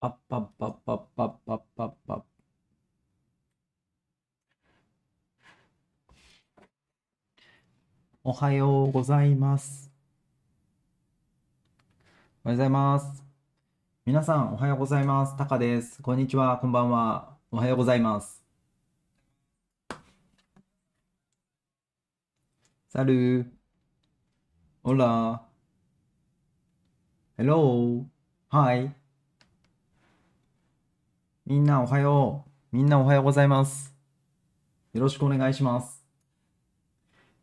パッパッパッパッパッパッパッパッ。おはようございます。おはようございます。皆さん、おはようございます。タカです。こんにちは、こんばんは。おはようございます。サルー。オラー。ヘロー。はい。みんなおはよう。みんなおはようございます。よろしくお願いします。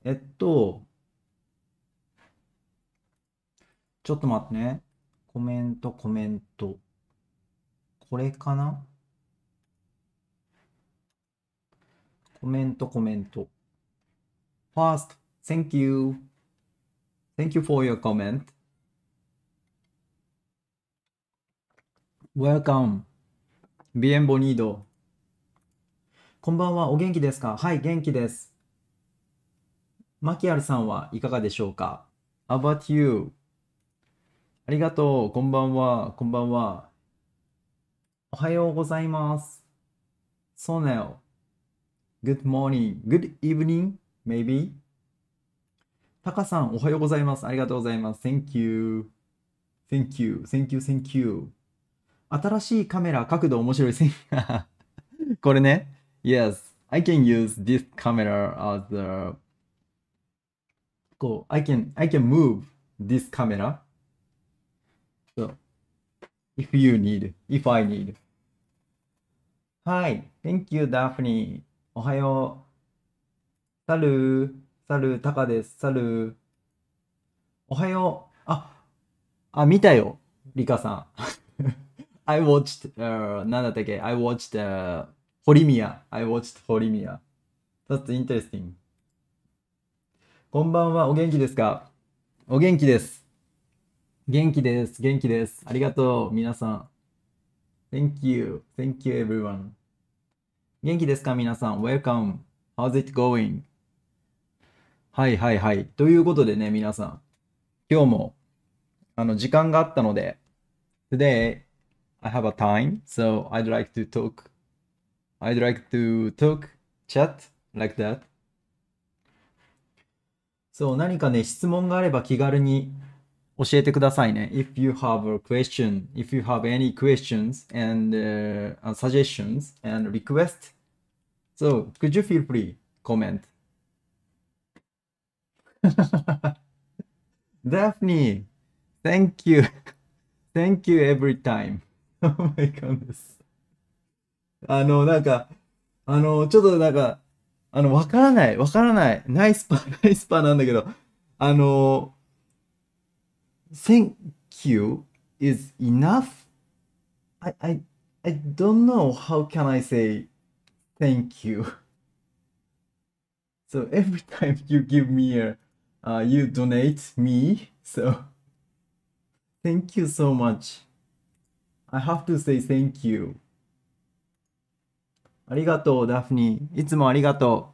えっと、ちょっと待ってね。コメント、コメント。これかなコメント、コメント。First, thank you. Thank you for your comment. Welcome. ビエンボニード。こんばんは、お元気ですかはい、元気です。マキアルさんはいかがでしょうか ?About you? ありがとう、こんばんは、こんばんは。おはようございます。ソネオ。Good morning, good evening, maybe? タカさん、おはようございます。ありがとうございます。Thank you. Thank you, thank you, thank you. 新しいカメラ角度面白い線がこれね。Yes, I can use this camera as the こう、I can, I can move this camera. So, if you need, if I need. Hi, Thank you, Daphne. おはよう。サルー。サルー、タカです。サルー。おはよう。あ、あ、見たよ。リカさん。I watched, uh, 何だったっけ ?I watched, uh, ホリミア。I watched ホリミア。That's interesting. こんばんは。お元気ですかお元気です。元気です。元気です。ありがとう。皆さん。Thank you. Thank you, everyone. 元気ですか皆さん。Welcome. How's it going? はいはいはい。ということでね、皆さん。今日も、あの、時間があったので、Today I have a time, so I'd like to talk. I'd like to talk, chat like that. そう、何かね、質問があれば気軽に教えてくださいね。If you have a question, if you have any questions and、uh, uh, suggestions and requests, so could you feel free comment? Daphne, thank you. Thank you every time. 甘い感です。あの、なんか、あの、ちょっとなんか、あの、わからない、わからない。ナイスパ、ナイスパなんだけど、あの、Thank you is enough? I, I, I don't know how can I say thank you. So every time you give me a, uh, you donate me, so thank you so much. I have to say thank you. ありがとう、ダフニー。いつもありがと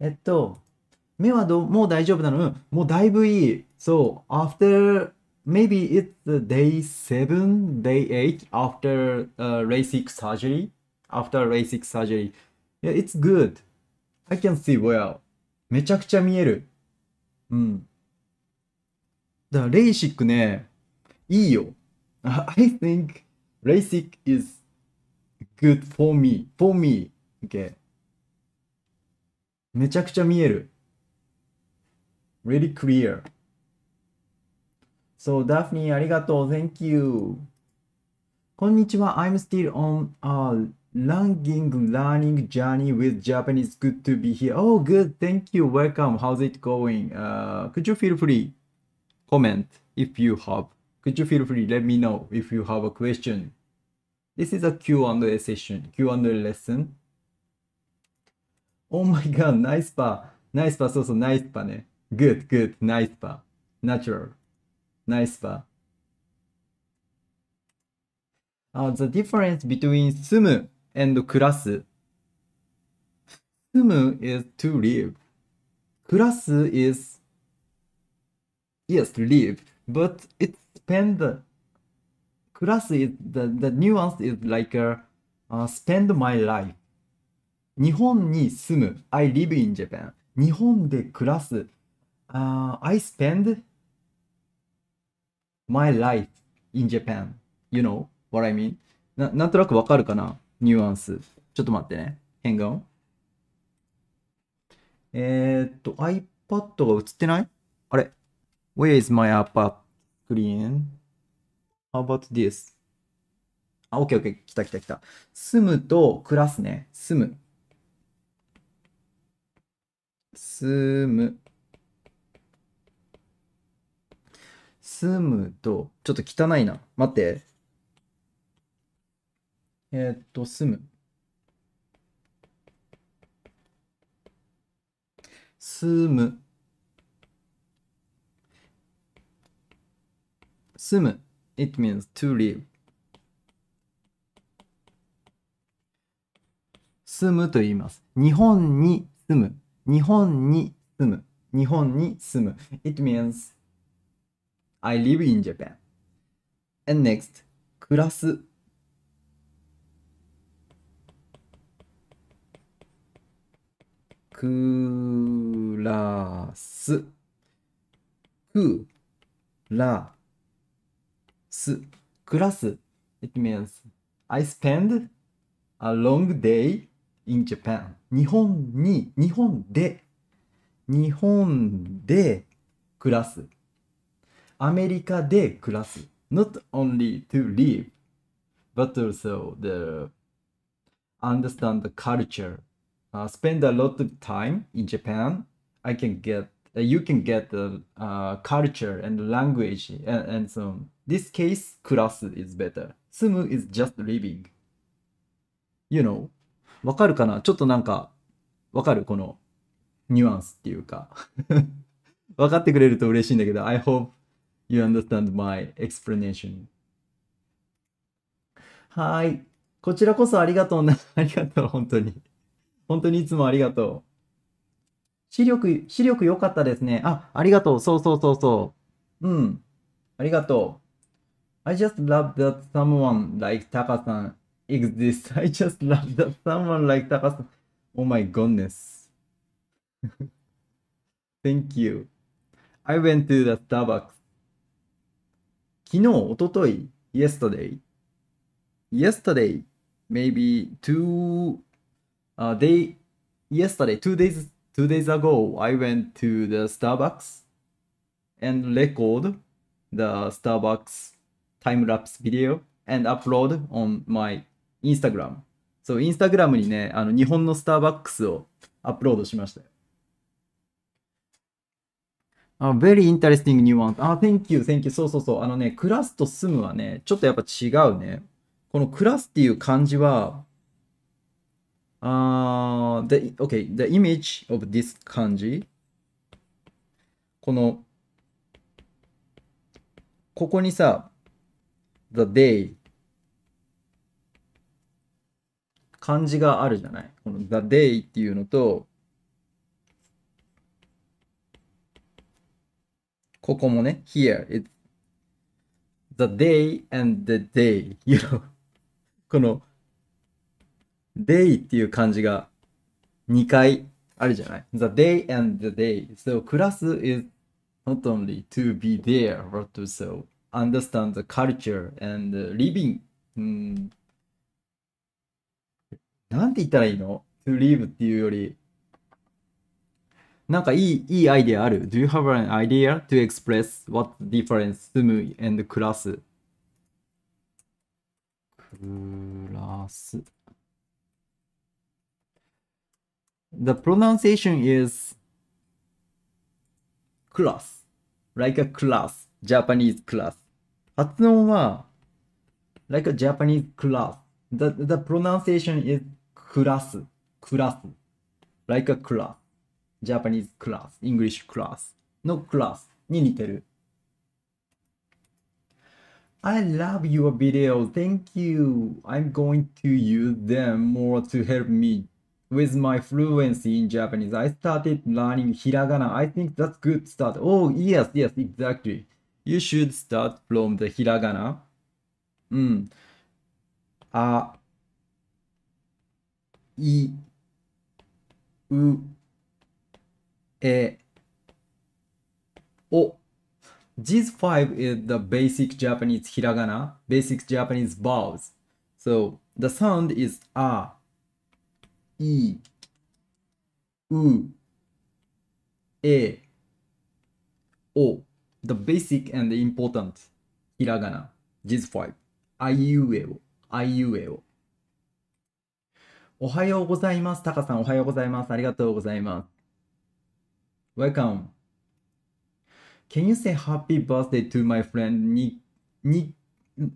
う。えっと、目はどもう大丈夫なのうん、もうだいぶいい。そう、after, maybe it's day 7, day 8, after、uh, LASIK surgery, after LASIK surgery. Yeah, it's good. I can see well. めちゃくちゃ見える。うん。だからレイシックね、いいよ。I think LASIK is good for me. For me. Okay. めちゃくちゃ見える。Really clear. So, Daphne, ありがとう。Thank you. こんにちは。I'm still on a Langing learning journey with Japanese. Good to be here. Oh, good. Thank you. Welcome. How's it going? Uh, could you feel free? comment if you have. Could you feel free let me know if you have a question. This is a Q&A session, Q&A lesson. Oh my god, nice bar. Nice bar, so, so nice bar ne. Good, good, nice bar. Natural. Nice bar. Uh, the difference between sumu and kurasu. Sumu is to live. Kurasu is yes, live, but it spend class is the, the nuance is like a, uh, spend my life. 日本に住む I live in Japan. 日本で暮らす、uh, I spend my life in Japan. You know what I mean? ななんとなくわかるかなニュアンス。ちょっと待ってね。変顔。えー、っと、iPad が映ってないあれ Where is my upper screen? How about this? あ、OK, OK. 来た来た来た。住むと暮らすね。住む。住む。住むと、ちょっと汚いな。待って。えー、っと、住む。住む。住む it means to live 住むと言います日本に住む日本に住む日本に住む it means I live in Japan and next 暮らすくらすくらす、暮らす。It means I spend a long day in Japan. 日本に、日本で、日本で暮らす。アメリカで暮らす。Not only to live, but also the understand the culture. Uh, spend a lot of time in Japan. I can get you can get the uh, culture and language and, and so on. This case, c l a s s is better. Sumu is just living. You know? わかるかなちょっとなんか、わかるこのニュアンスっていうか。わかってくれると嬉しいんだけど、I hope you understand my explanation. はい。こちらこそありがとうな。ありがとう、本当に。本当にいつもありがとう。視力、視力良かったですね。あ、ありがとう。そうそうそうそう。うん。ありがとう。I just love that someone like Takasan exists. I just love that someone like Takasan. Oh my goodness. Thank you. I went to the Starbucks. 昨日、おととい、yesterday. Yesterday, maybe two, uh, day, yesterday, two days two days ago, I went to the Starbucks and record the Starbucks time lapse video and upload on my Instagram. So, Instagram にね、あの日本のスターバックスをアップロードしましたよ。あ、very interesting new one. あ、thank you, thank you. そうそうそう。あのね、暮らすと住むはね、ちょっとやっぱ違うね。この暮らすっていう漢字は、uh, the, okay, the image of this kanji このここにさ the day 漢字があるじゃないこの the day っていうのとここもね here it's the day and the day you know この day っていう感じが2回あるじゃない ?The day and the day. So class is not only to be there, but also understand the culture and living.、うん、なんて言ったらいいの ?to live っていうより、なんかいい、いいアイデアある ?Do you have an idea to express what difference sum and class? クラス。the pronunciation is class, like a class, Japanese class. 発音は like a Japanese class. The, the pronunciation is class, class, like a class, Japanese class, English class, no class に似てる。I love your video. Thank you. I'm going to use them more to help me with my fluency in Japanese. I started learning hiragana. I think that's good start. Oh, yes, yes, exactly. You should start from the hiragana. Mm. A, I, u, e, o. These five is the basic Japanese hiragana, basic Japanese vowels. So the sound is a, い、う、え、お。The basic and important ひらがな Jizz 5あいうえおあいうえおおはようございます。タカさんおはようございます。ありがとうございます。Welcome Can you say happy birthday to my friend Nick, Nick,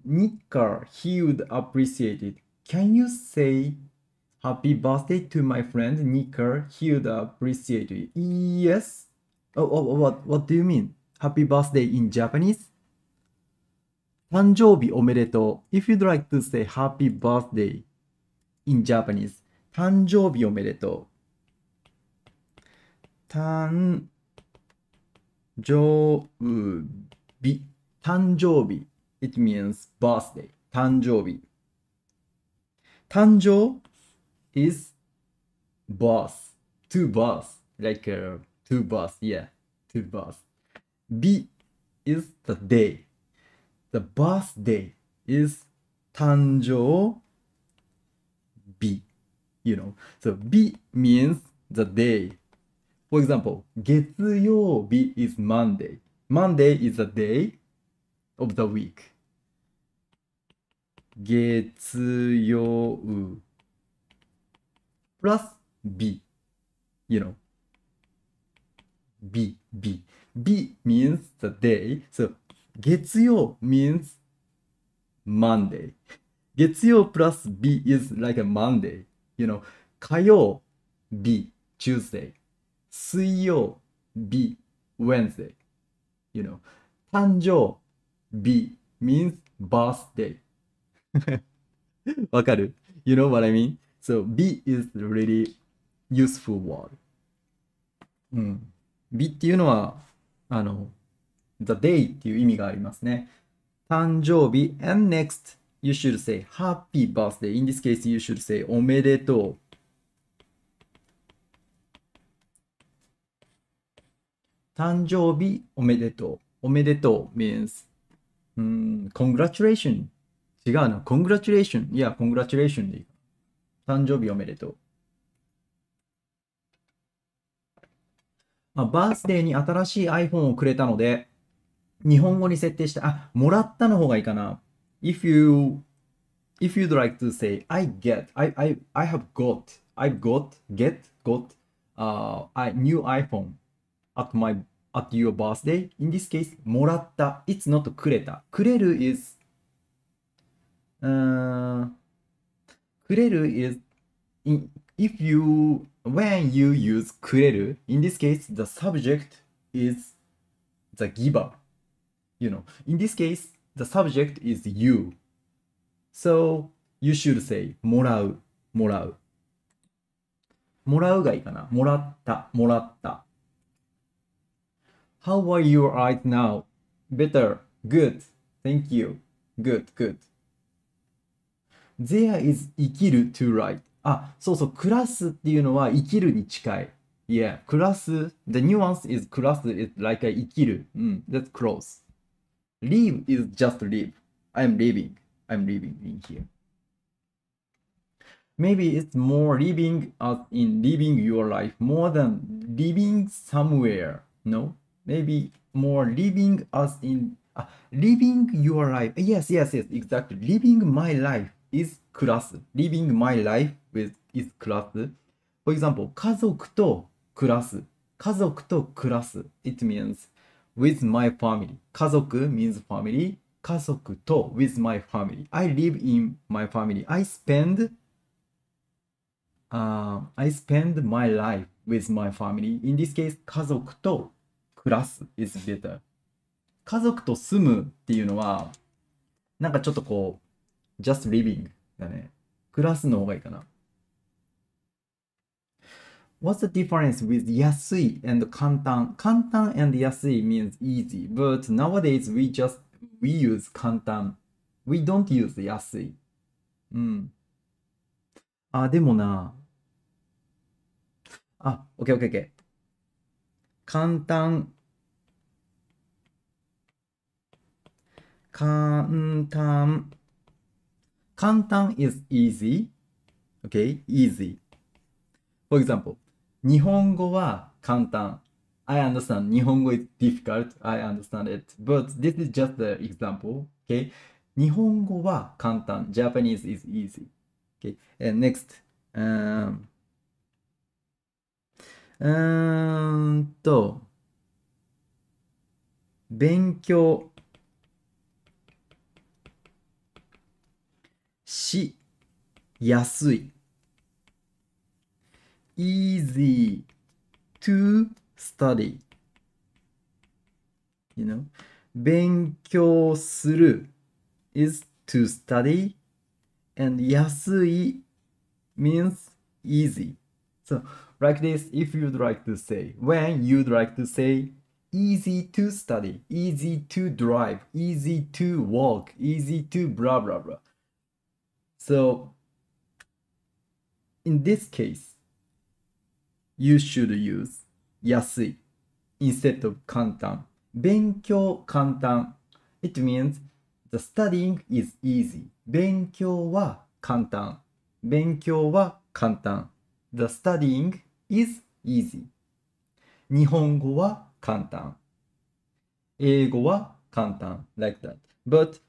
Nick Hild appreciated? Can you say Happy birthday to my friend Nicker. He would appreciate it. Yes. Oh, oh, what, what do you mean? Happy birthday in Japanese? 誕生日おめでとう。If you'd like to say happy birthday in Japanese. 誕生日おめでとう。誕生日。誕生日。It means birthday. 誕生日。誕生 is boss. To boss. Like uh, to boss. Yeah. To boss. B is the day. The birthday is Tanjo B. You know. So B means the day. For example, B is Monday. Monday is the day of the week. 月曜 plus B. You know. B, B. B means the day. So, 月曜 means Monday. 月曜 plus B is like a Monday. You know, 火曜 B, Tuesday. 水曜 B, Wednesday. You know, 誕生 B means birthday. わかる You know what I mean? So be is really useful word. うん。be っていうのは、あの、the day っていう意味がありますね。誕生日 and next you should say happy birthday. In this case you should say おめでとう。誕生日おめでとう。おめでとう means うん、congratulation。違うな。congratulation。いや、congratulation でいい。誕生日おめでとう。まあ、バースデーに新しい iPhone をくれたので、日本語に設定した、あ、もらったの方がいいかな。If you, if you'd like to say, I get, I, I, I have got, I've got, get, got, uh, a new iPhone at my, at your birthday. In this case, もらった。It's not くれた。くれる is, うーん、kureru is in, if you when you use kureru in this case the subject is the giver you know in this case the subject is you so you should say もらうもらうもらうがいいかなもらったもらった How are your eyes now? Better. Good. Thank you. Good, good there is 生きる to write. あ、そうそう、暮らすっていうのは生きるに近い。Yeah, The nuance is 暮らす is like 生きる。うん、that's close. Leave is just leave. I'm leaving. I'm leaving in here. Maybe it's more living as in living your life more than living somewhere. No? Maybe more living as in uh, living your life. Yes, yes, yes, exactly. Living my life is class. Living my life with is class. For example, 家族と暮らす。家族と暮らす。It means with my family. 家族 means family. 家族と with my family. I live in my family. I spend uh, I spend my life with my family. In this case, 家族と暮らす is better. 家族と住むっていうのは、なんかちょっとこう、just living だね。暮らすの方がいいかな。What's the difference with 安い and 簡単簡単 and 安い means easy, but nowadays we just we use 簡単 we don't use 安い。うん。あ、でもな。あ、OK, OK, OK. 簡単。簡単。簡単 is easy. Okay, easy. For example, 日本語は簡単。I understand 日本語 is difficult. I understand it. But this is just the example. Okay, 日本語は簡単。Japanese is easy. Okay, and next. Um, うーんと、勉強しやすい easy to study you know 勉強する is to study and 安い means easy so like this if you'd like to say when you'd like to say easy to study, easy to drive, easy to walk, easy to blah blah blah. So in this case, you should use 安い instead of 簡単。勉強簡単。It means the studying is easy. 勉強は簡単。勉強は簡単。The studying is easy. 日本語は簡単。英語は簡単。Like that. But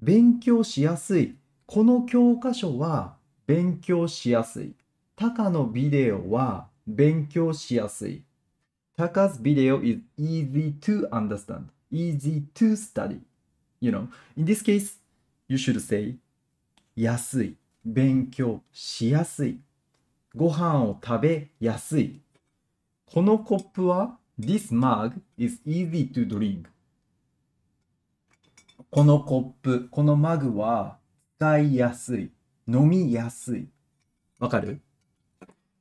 勉強しやすいこの教科書は勉強しやすい。タカのビデオは勉強しやすい。タカ s video is easy to understand, easy to study. You know, in this case, you should say 安い、勉強しやすい、ご飯を食べやすい。このコップは This mug is easy to drink. このコップ、このマグは使いやすい、飲みやすい。わかる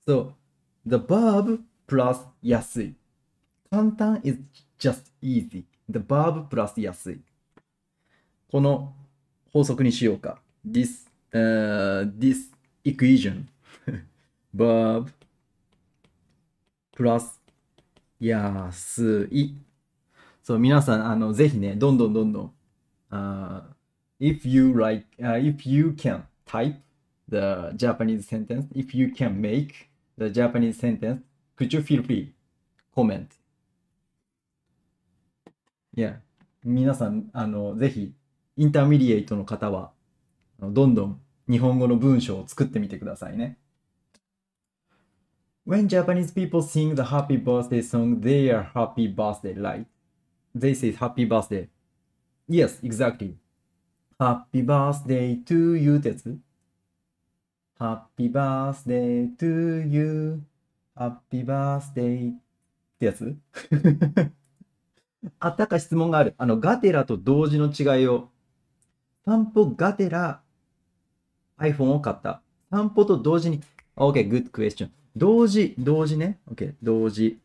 ?So, the verb plus 安い。簡単 is just easy. The verb plus 安い。この法則にしようか。This,、uh, this equation. verb plus 安い。そう、皆さん、あの、ぜひね、どんどんどんどん、あ if you like uh, if you can type the Japanese sentence, if you can make the Japanese sentence, could you feel free comment? Yeah. 皆さん、あの、ぜひ、インターミディエイトの方は、どんどん日本語の文章を作ってみてくださいね。When Japanese people sing the happy birthday song, they are happy birthday, right? They say happy birthday. Yes, exactly. Happy birthday to you ってやつ ?Happy birthday to you.Happy birthday ってやつあったか質問がある。あの、ガテラと同時の違いを。散歩ガテラ iPhone を買った。散歩と同時に。OK, good question. 同時、同時ね。OK, 同時。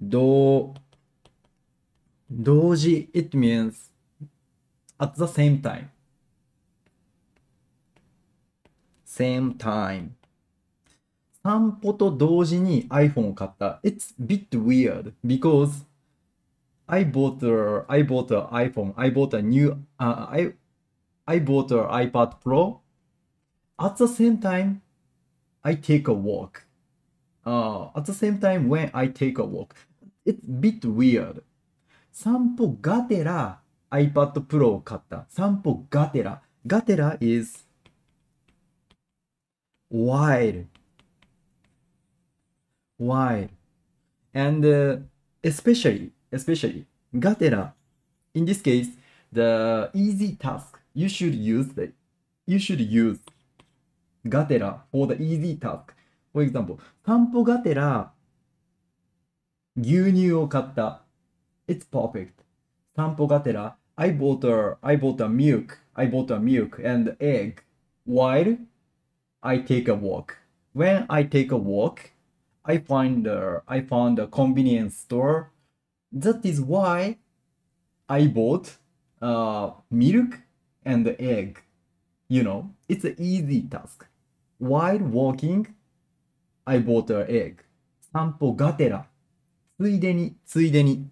同、同時 it means at the same time. same time. 散歩と同時に iPhone を買った。It's a bit weird because I bought a, I bought an iPhone. I bought a new, uh, I, I bought an iPad Pro. At the same time, I take a walk. Uh, at the same time when I take a walk. It's bit weird. 散歩がてら iPad Pro を買った。散歩がてら。がてら is wild. Wild. And uh, especially, especially, がてら in this case, the easy task you should use the you should use がてら for the easy task. For example, 散歩がてら牛乳を買った。It's perfect. 散歩がてら bought a, I bought a milk. I bought a milk and egg while I take a walk. When I take a walk, I find a, I found a convenience store. That is why I bought uh, milk and egg. You know, it's an easy task. While walking, I bought an egg. 散歩がてらついでに、ついでに、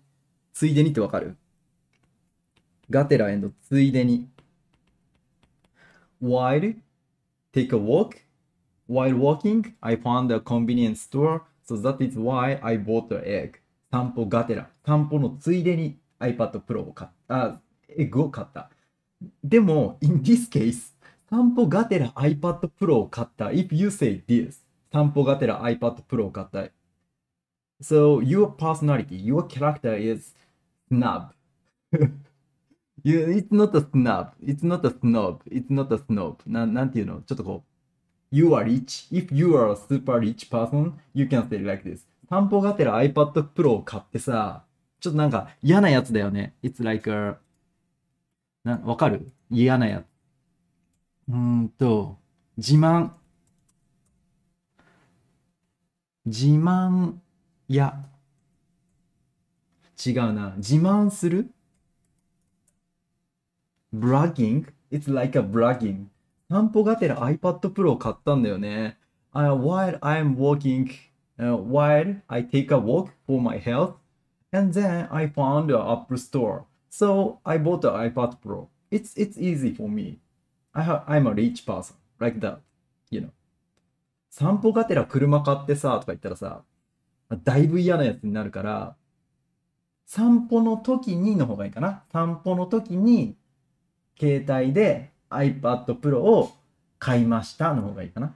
ついでにってわかるガテラエンド、ついでに。while take a walk while walking I found a convenience store so that is why I bought an egg 散歩がてら散歩のついでに iPad Pro を買ったエッグを買ったでも in this case 散歩ガテラ iPad Pro を買った if you say this 散歩ガテラ iPad Pro を買った So your personality, your character is snob. you, it's not a snob. It's not a snob. It's not a snob. ななんていうのちょっとこう。You are rich. If you are a super rich person, you can say like this. 散歩がてら iPad Pro を買ってさ、ちょっとなんか嫌なやつだよね。It's like a... な、わかる嫌なやつ。うーんと、自慢。自慢。いや、違うな。自慢する ?bragging? It's like a bragging. 散歩がてら iPad Pro を買ったんだよね。Uh, while I'm walking, uh, while I take a walk for my health, and then I found an Apple Store. So I bought an iPad Pro. It's, it's easy for me. I have, I'm a rich person. Like that. You know. 散歩がてら車買ってさ、とか言ったらさ、だいぶ嫌なやつになるから、散歩の時にの方がいいかな。散歩の時に、携帯で iPad Pro を買いましたの方がいいかな。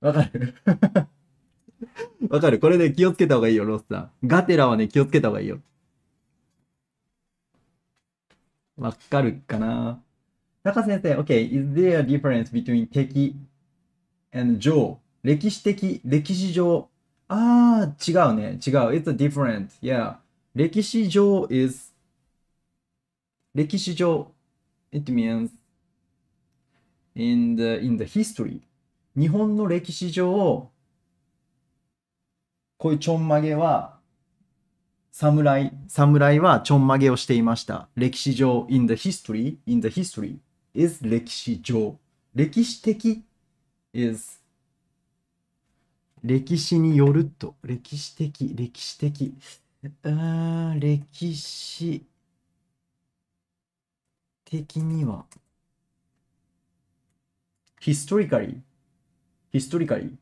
わかる わかるこれね、気をつけた方がいいよ、ロスさん。ガテラはね、気をつけた方がいいよ。わかるかな中先生、OK, is there a difference between 敵 and 上歴史的、歴史上ああ、違うね。違う。It's different. Yeah. 歴史上 is 歴史上 it means in the, in the history 日本の歴史上こういうちょんまげは侍侍はちょんまげをしていました歴史上 in the history in the history is 歴史上歴史的 is 歴史によると、歴史的、歴史的、あ歴史的には、historically, historically,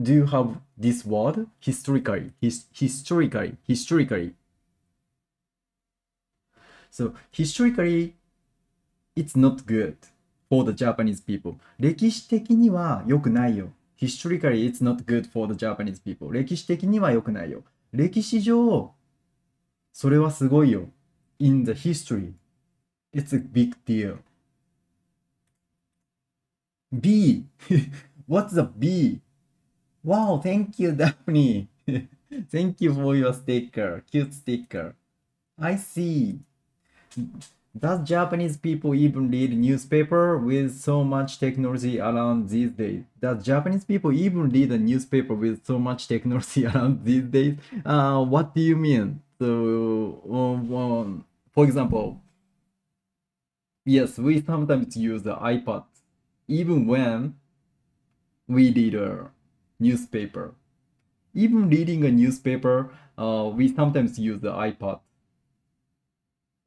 do you have this word? historically, historically, historically. So, historically, it's not good for the Japanese people. 歴史的には良くないよ。historically it's not good for the Japanese people 歴史的には良くないよ歴史上それはすごいよ in the history it's a big deal B what's the B wow thank you Daphne thank you for your sticker cute sticker I see Does Japanese people even read newspaper with so much technology around these days? Does Japanese people even read a newspaper with so much technology around these days? Uh, what do you mean? So, um, um, for example, yes, we sometimes use the iPad even when we read a newspaper. Even reading a newspaper, uh, we sometimes use the iPad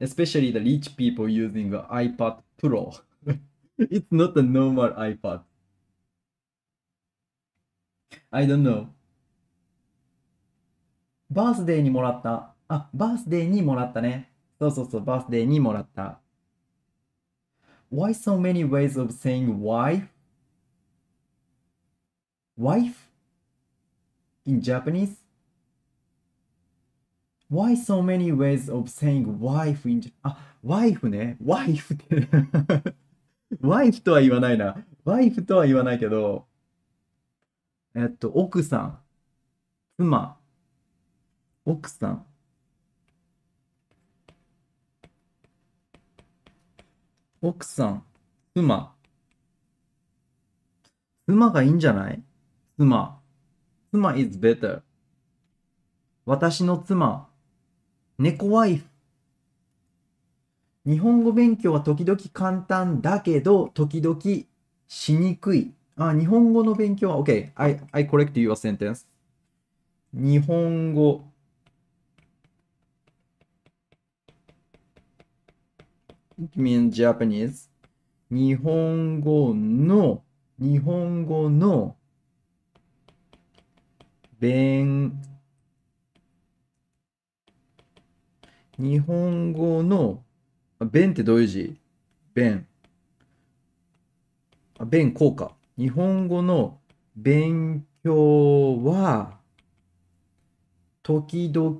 especially the rich people using iPad Pro. it's not a normal iPad. I don't know. バースデーにもらった。あ、バースデーにもらったね。そうそうそう、バースデーにもらった。Why so many ways of saying wife? Wife? In Japanese? Why so many ways of saying wife in あ、wife ね。wife って wife とは言わないな。wife とは言わないけど、えっと、奥さん。妻。奥さん。奥さん。妻。妻がいいんじゃない妻。妻 is better. 私の妻。猫ワイフ。日本語勉強は時々簡単だけど、時々しにくい。あ日本語の勉強は OK。I, I correct your sentence. 日本語 It means Japanese. 日本語の日本語の勉日本語の、弁ってどういう字弁。弁効果。日本語の勉強は、時々、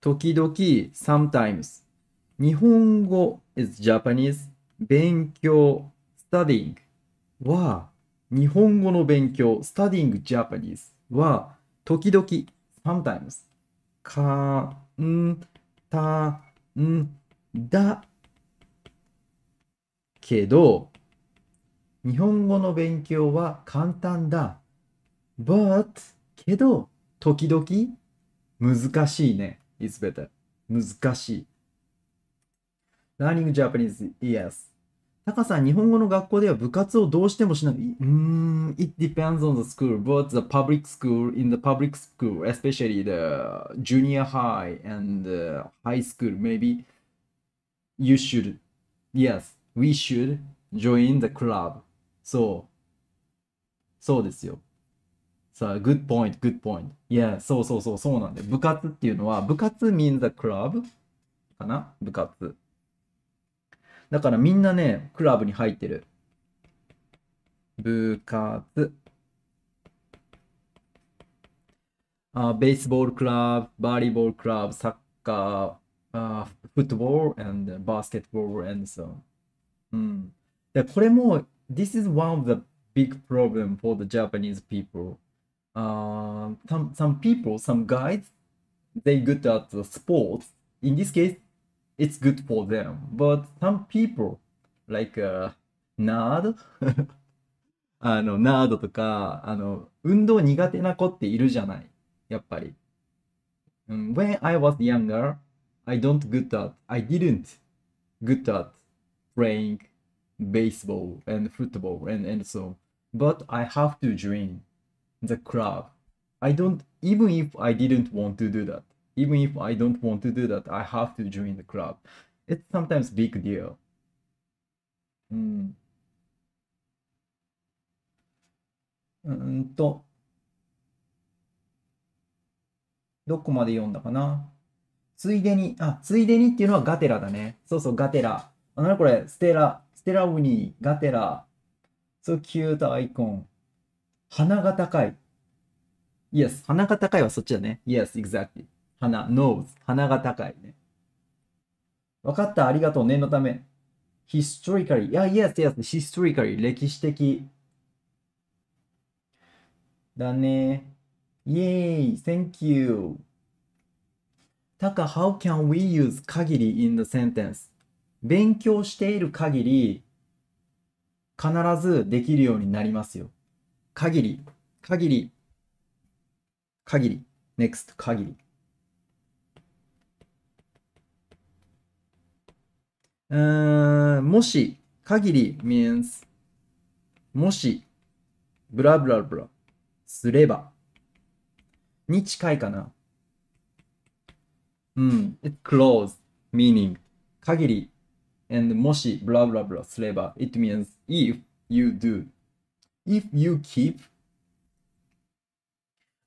時々、sometimes。日本語 is Japanese 勉強 studying は日本語の勉強 studying Japanese は時々 sometimes かんたんだけど日本語の勉強は簡単だ but けど時々難しいね is better 難しい Learning Japanese yes タカさん、日本語の学校では部活をどうしてもしない。うん、it depends on the school, but the public school, in the public school, especially the junior high and the high school, maybe you should, yes, we should join the club. So, そうですよ。さあ、good point, good point. y e そうそうそう、そうなんで。部活っていうのは、部活 means the club かな部活。だからみんなね、クラブに入ってる。部活。あ h baseball club, volleyball club, s o c c e a n d バスケットボール、and so うん、でこれも、This is one of the big problem for the Japanese people.、Uh, some, some people, some guys, they good at the sports. In this case, it's good for them. But some people, like uh, nerd あの、ナードとか、あの、運動苦手な子っているじゃない。やっぱり。When I was younger, I don't good at, I didn't good at playing baseball and football and, and so. But I have to join the club. I don't, even if I didn't want to do that. even if I don't want to do that, I have to join the club. It's sometimes big deal. うんうんと、どこまで読んだかなついでに、あ、ついでにっていうのはガテラだね。そうそう、ガテラ。あのこれ、ステラ、ステラウニー、ガテラ。そう、キュートアイコン。鼻が高い。Yes, 鼻が高いはそっちだね。Yes, exactly. 鼻、nose。鼻が高いね。わかった、ありがとう、念のため。historically. y、e いや、yes, yes, historically. 歴史的。だね。イェーイ Thank you. たか、how can we use 限り in the sentence? 勉強している限り、必ずできるようになりますよ。限り、限り、限り。next 限り。うんもし、限り means もし、ブラブラブラ、すれば、に近いかな。うん、it close, meaning 限り and もし、ブラブラブラすれば、it means if you do, if you keep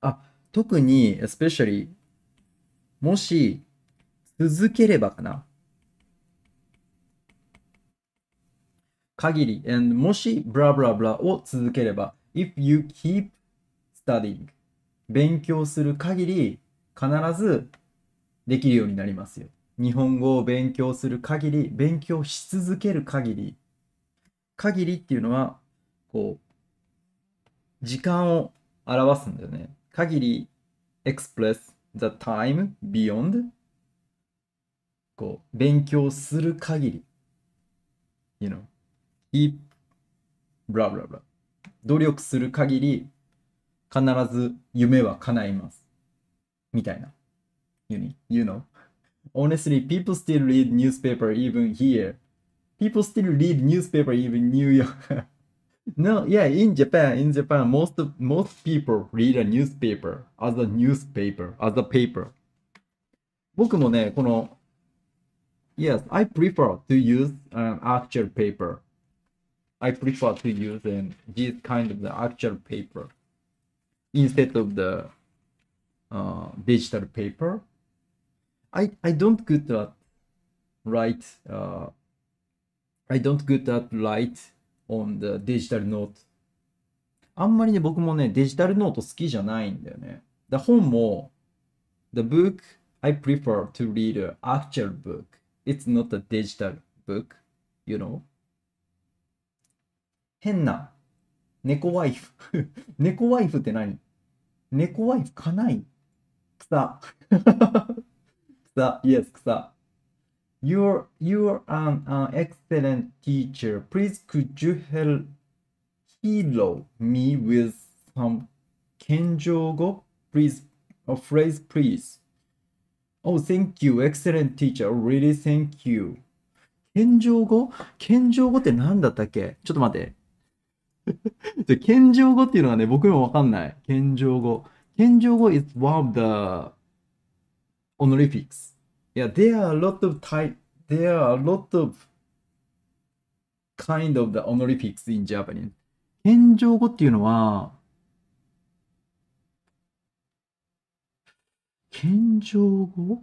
あ、特に、especially もし、続ければかな。限り and もしブラブラブラを続ければ if you keep studying 勉強する限り必ずできるようになりますよ日本語を勉強する限り勉強し続ける限り限りっていうのはこう時間を表すんだよね限り express the time beyond こう勉強する限り you know いブラブラブラ。努力する限り、必ず夢は叶います。みたいな。You, know? Honestly, people still read newspaper even here. People still read newspaper even New York. no, yeah, in Japan, in Japan, most most people read a newspaper as a newspaper, as a paper. 僕もね、この Yes, I prefer to use an actual paper. I prefer to use an, this kind of the actual paper instead of the uh, digital paper. I, I don't good at write uh, I don't good at write on the digital note あんまりね僕もねデジタルノート好きじゃないんだよねだ本も The book I prefer to read an actual book it's not a digital book you know 変な。猫ワイフ。猫ワイフって何猫ワイフかない草。草。イエス、草。You're, you're an, an excellent teacher. Please could you help hero me with some kenjogo? Please, a phrase please. Oh, thank you. Excellent teacher. Really, thank you. 謙譲語謙譲語って何だったっけちょっと待って。で、謙譲語っていうのはね、僕もわかんない。謙譲語。謙譲語 is one of the honorifics. いや、there are a lot of type, there are a lot of kind of the honorifics in Japanese. 謙譲語っていうのは、謙譲語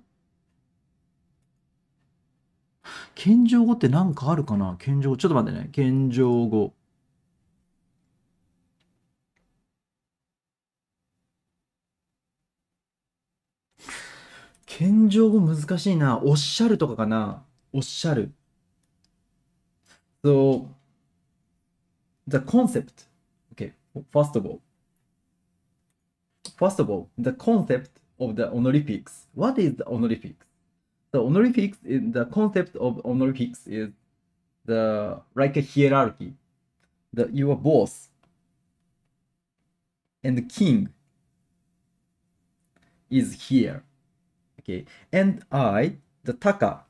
謙譲語って何かあるかな謙譲語。ちょっと待ってね。謙譲語。謙譲語難しいな。おっしゃるとかかな。おっしゃる。So, the concept. Okay, first of all. First of all, the concept of the honorifics. What is the honorifics? The honorifics is the concept of honorifics is the like a hierarchy. The your a e boss and king is here. Okay. And I, the Taka.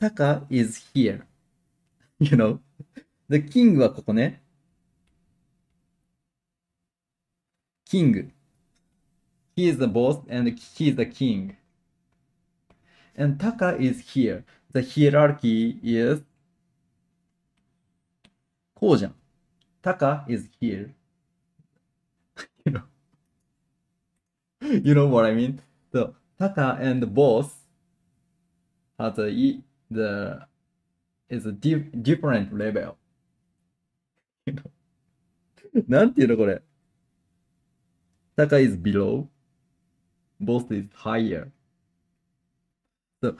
Taka is here. You know? The king はここね。King. He is the boss and he is the king. And Taka is here. The hierarchy is こうじゃん。Taka is here. you know? you know what I mean? So Taka and both has a the is a di different level. なんていうのこれ Taka is below, both is higher. So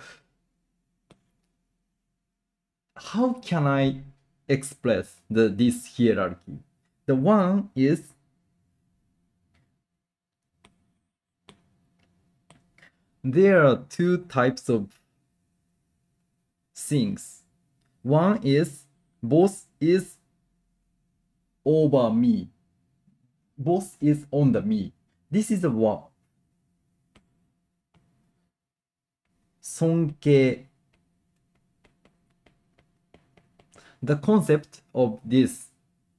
how can I express the this hierarchy? The one is there are two types of things. One is boss is over me. Boss is on the me. This is a one. Sonke. The concept of this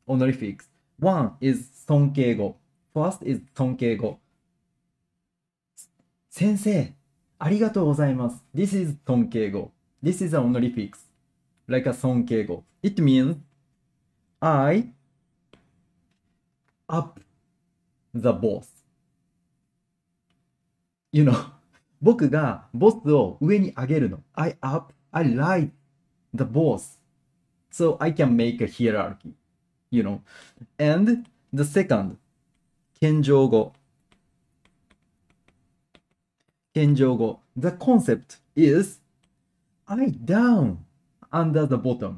honorifics. One is 尊敬語. First is 尊敬語. Sensei. ありがとうございます。This is トン敬語。This is an honorific. Like a 尊敬語。It means I up the boss. You know, 僕がボスを上に上げるの。I up, I like the boss. So I can make a hierarchy. You know. And the second, 謙譲語。謙譲語 The concept is I down under the bottom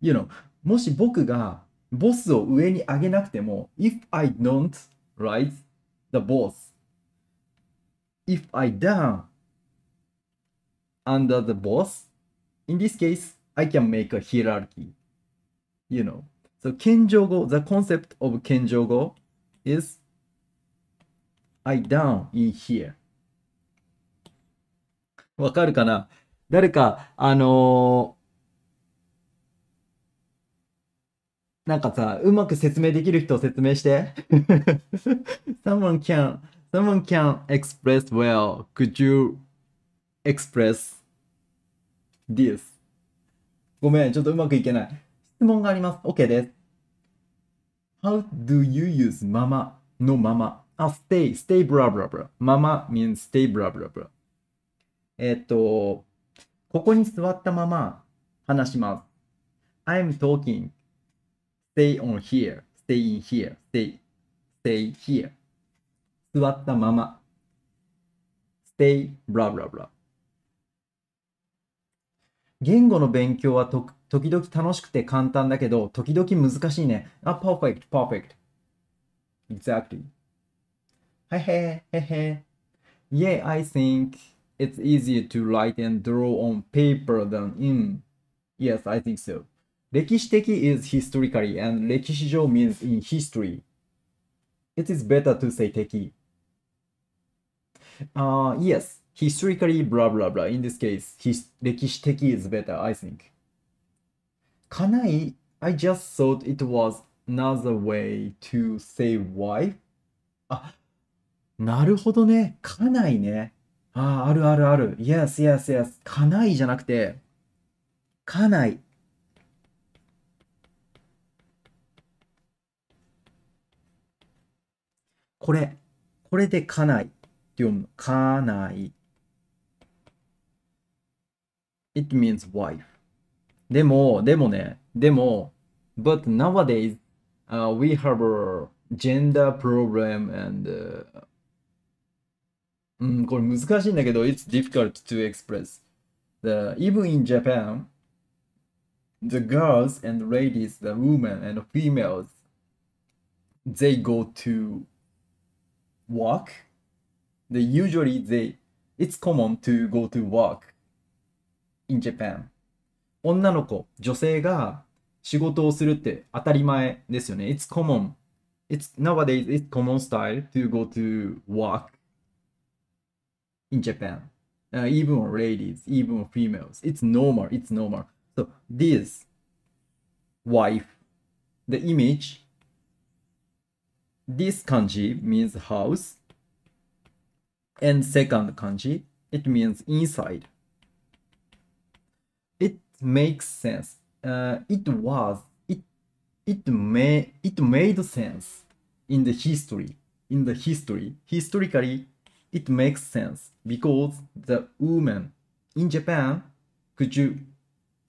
You know もし僕がボスを上に上げなくても If I don't rise the boss If I down under the boss In this case I can make a hierarchy You know So 謙譲語 The concept of 謙譲語 is I down in here わかるかな誰か、あのーなんかさ、うまく説明できる人を説明して。someone can, someone can express well. Could you express this? ごめん、ちょっとうまくいけない。質問があります。OK です。How do you use ママのママあ、stay, stay, blah, blah, blah. ママ means stay, blah, blah, blah. えっと、ここに座ったまま話します。I'm talking. Stay on here. Stay in here. Stay, stay here. 座ったまま。Stay, blah, blah, blah. 言語の勉強はと時々楽しくて簡単だけど、時々難しいね。あ、perfect, perfect. Exactly. へへへへ。Yeah, I think. it's easier to write and draw on paper than in. Yes, I think so. 歴史的 is historically and 歴史上 means in history. It is better to say 的. Uh, yes, historically blah blah blah. In this case, his, 歴史的 is better, I think. Kanai, I just thought it was another way to say wife. Ah, あ、なるほどね。家内ね。ああ、あるあるある。Yes, yes, yes. 家内じゃなくて、家内。これ。これで家内って読むの。家内。It means wife. でも、でもね、でも、but nowadays、uh, we have a gender problem and、uh, うん、これ難しいんだけど、it's difficult to express. The, even in Japan, the girls and ladies, the women and females, they go to work. They usually, they, it's common to go to work in Japan. 女の子、女性が仕事をするって当たり前ですよね。It's common. It's nowadays, it's common style to go to work in Japan. Uh, even ladies, even females. It's normal, it's normal. So this wife, the image, this kanji means house, and second kanji, it means inside. It makes sense. Uh, it was, it, it, may, it made sense in the history, in the history. Historically, it makes sense because the woman in Japan, could you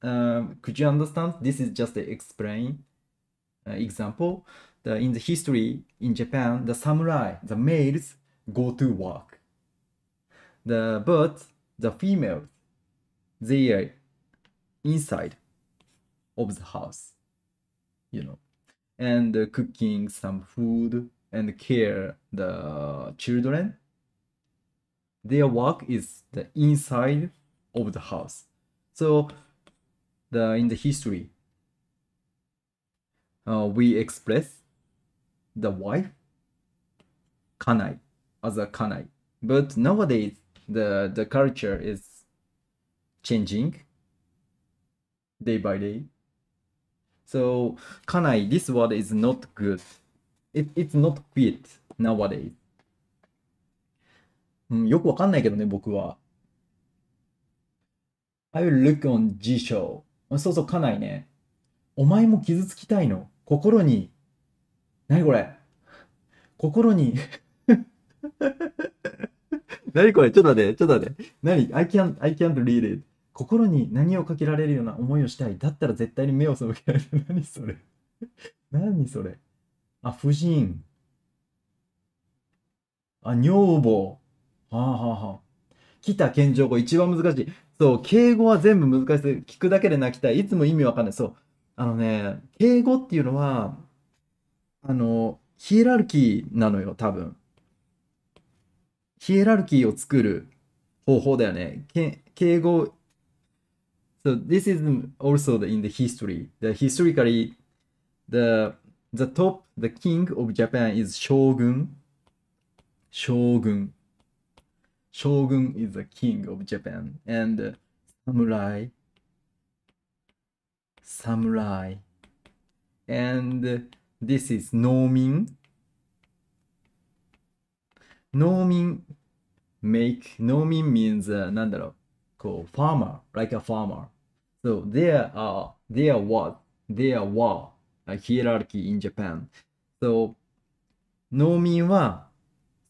um, could you understand? This is just an explain uh, example. The, in the history in Japan, the samurai, the males, go to work. The but the females, they are inside of the house, you know, and uh, cooking some food and care the children their work is the inside of the house. So the in the history, uh, we express the wife kanai as a kanai. But nowadays the the culture is changing day by day. So kanai, this word is not good. It, it's not fit nowadays. うん、よくわかんないけどね、僕は。I will look on G show. そうそう、家内ね。お前も傷つきたいの。心に。なにこれ心に何これ ちょっと待って、ちょっと待って。何 ?I can't, I can't read it. 心に何をかけられるような思いをしたい。だったら絶対に目を背けられる。何それ何それあ、婦人。あ、女房。はあはあはあ。来た謙譲語一番難しい。そう、敬語は全部難しい。聞くだけで泣きたい。いつも意味わかんない。そう。あのね、敬語っていうのは、あの、ヒエラルキーなのよ、多分。ヒエラルキーを作る方法だよね。け敬語。So this is also the, in the history. The historically, the, the top, the king of Japan is 将軍。将軍。Shogun is the king of Japan, and samurai, samurai, and this is Nomin. Nomin make Nomin means uh, called farmer like a farmer. So there are there was there were a hierarchy in Japan. So 農民は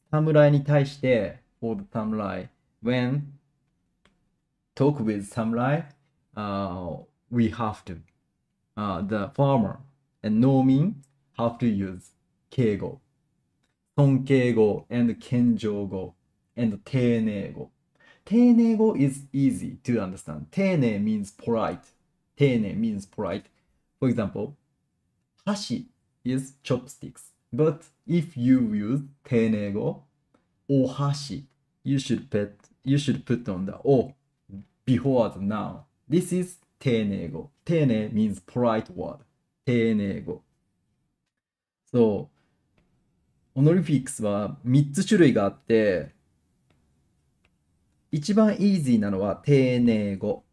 侍に対して for the samurai. When talk with samurai, uh, we have to uh, the farmer and Nomin have to use keigo, sonkeigo and kenjogo and teineigo. Teineigo is easy to understand. Teinei means polite. Teinei means polite. For example, hashi is chopsticks. But if you use teineigo or hashi, you should p e t you should put on the o before the noun. This is 丁寧語。丁寧 means polite word. 丁寧語。そう。オノリフィックスは3つ種類があって、一番 easy なのは丁寧語。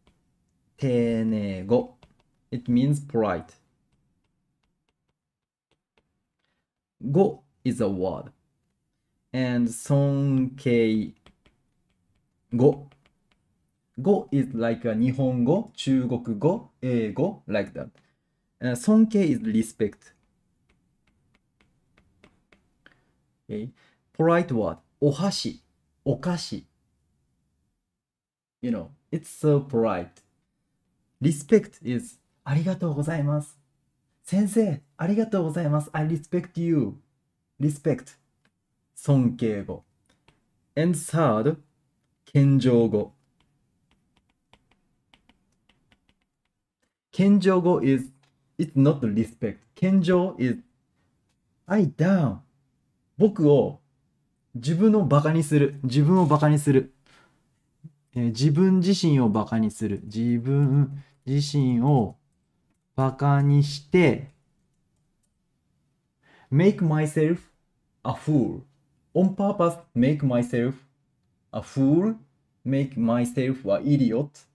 丁寧語。It means polite. 語 is a word. And 尊敬語。語 is like a 日本語、中国語、英語、like that.、Uh, 尊敬 is respect. Okay. Polite word. お箸、お菓子。You know, it's so polite. Respect is ありがとうございます。先生、ありがとうございます。I respect you. Respect. 尊敬語。And third, 謙譲語謙譲語 is it's not respect. 謙譲 is I down. 僕を自分をバカにする。自分をバカにする。えー、自分自身をバカにする。自分自身をバカにして make myself a fool. On purpose make myself a fool make myself a idiot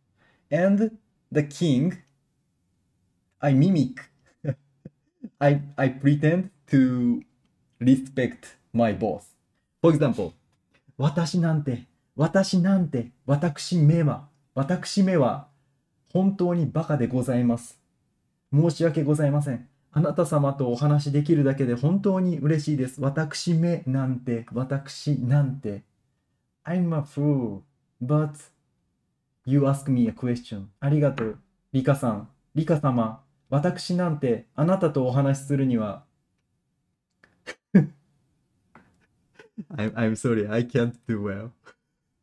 and the king I mimic I, I pretend to respect my boss for example 私なんて私なんて私めは私めは本当にバカでございます申し訳ございませんあなた様とお話できるだけで本当に嬉しいです。私めなんて、私なんて。I'm a fool. But you ask me a question. ありがとう、リカさん。リカ様、私なんてあなたとお話しするには。I'm, I'm sorry, I can't do well.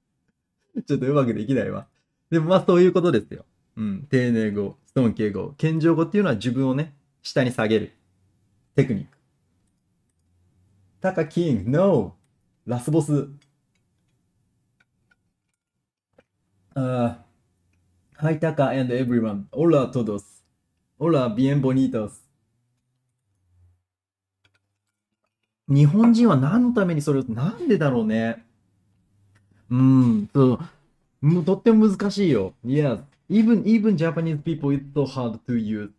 ちょっとうまくできないわ。でもまあそういうことですよ。うん。丁寧語、尊敬語、謙譲語っていうのは自分をね、下に下げる。テクニック。タカキング、NO! ラスボス、Uh, hi a n d everyone. Hola todos. Hola, bienvenidos. 日本人は何のためにそれを、なんでだろうね。うん、そう。とっても難しいよ。Yes. Even, even Japanese people, it's so hard to use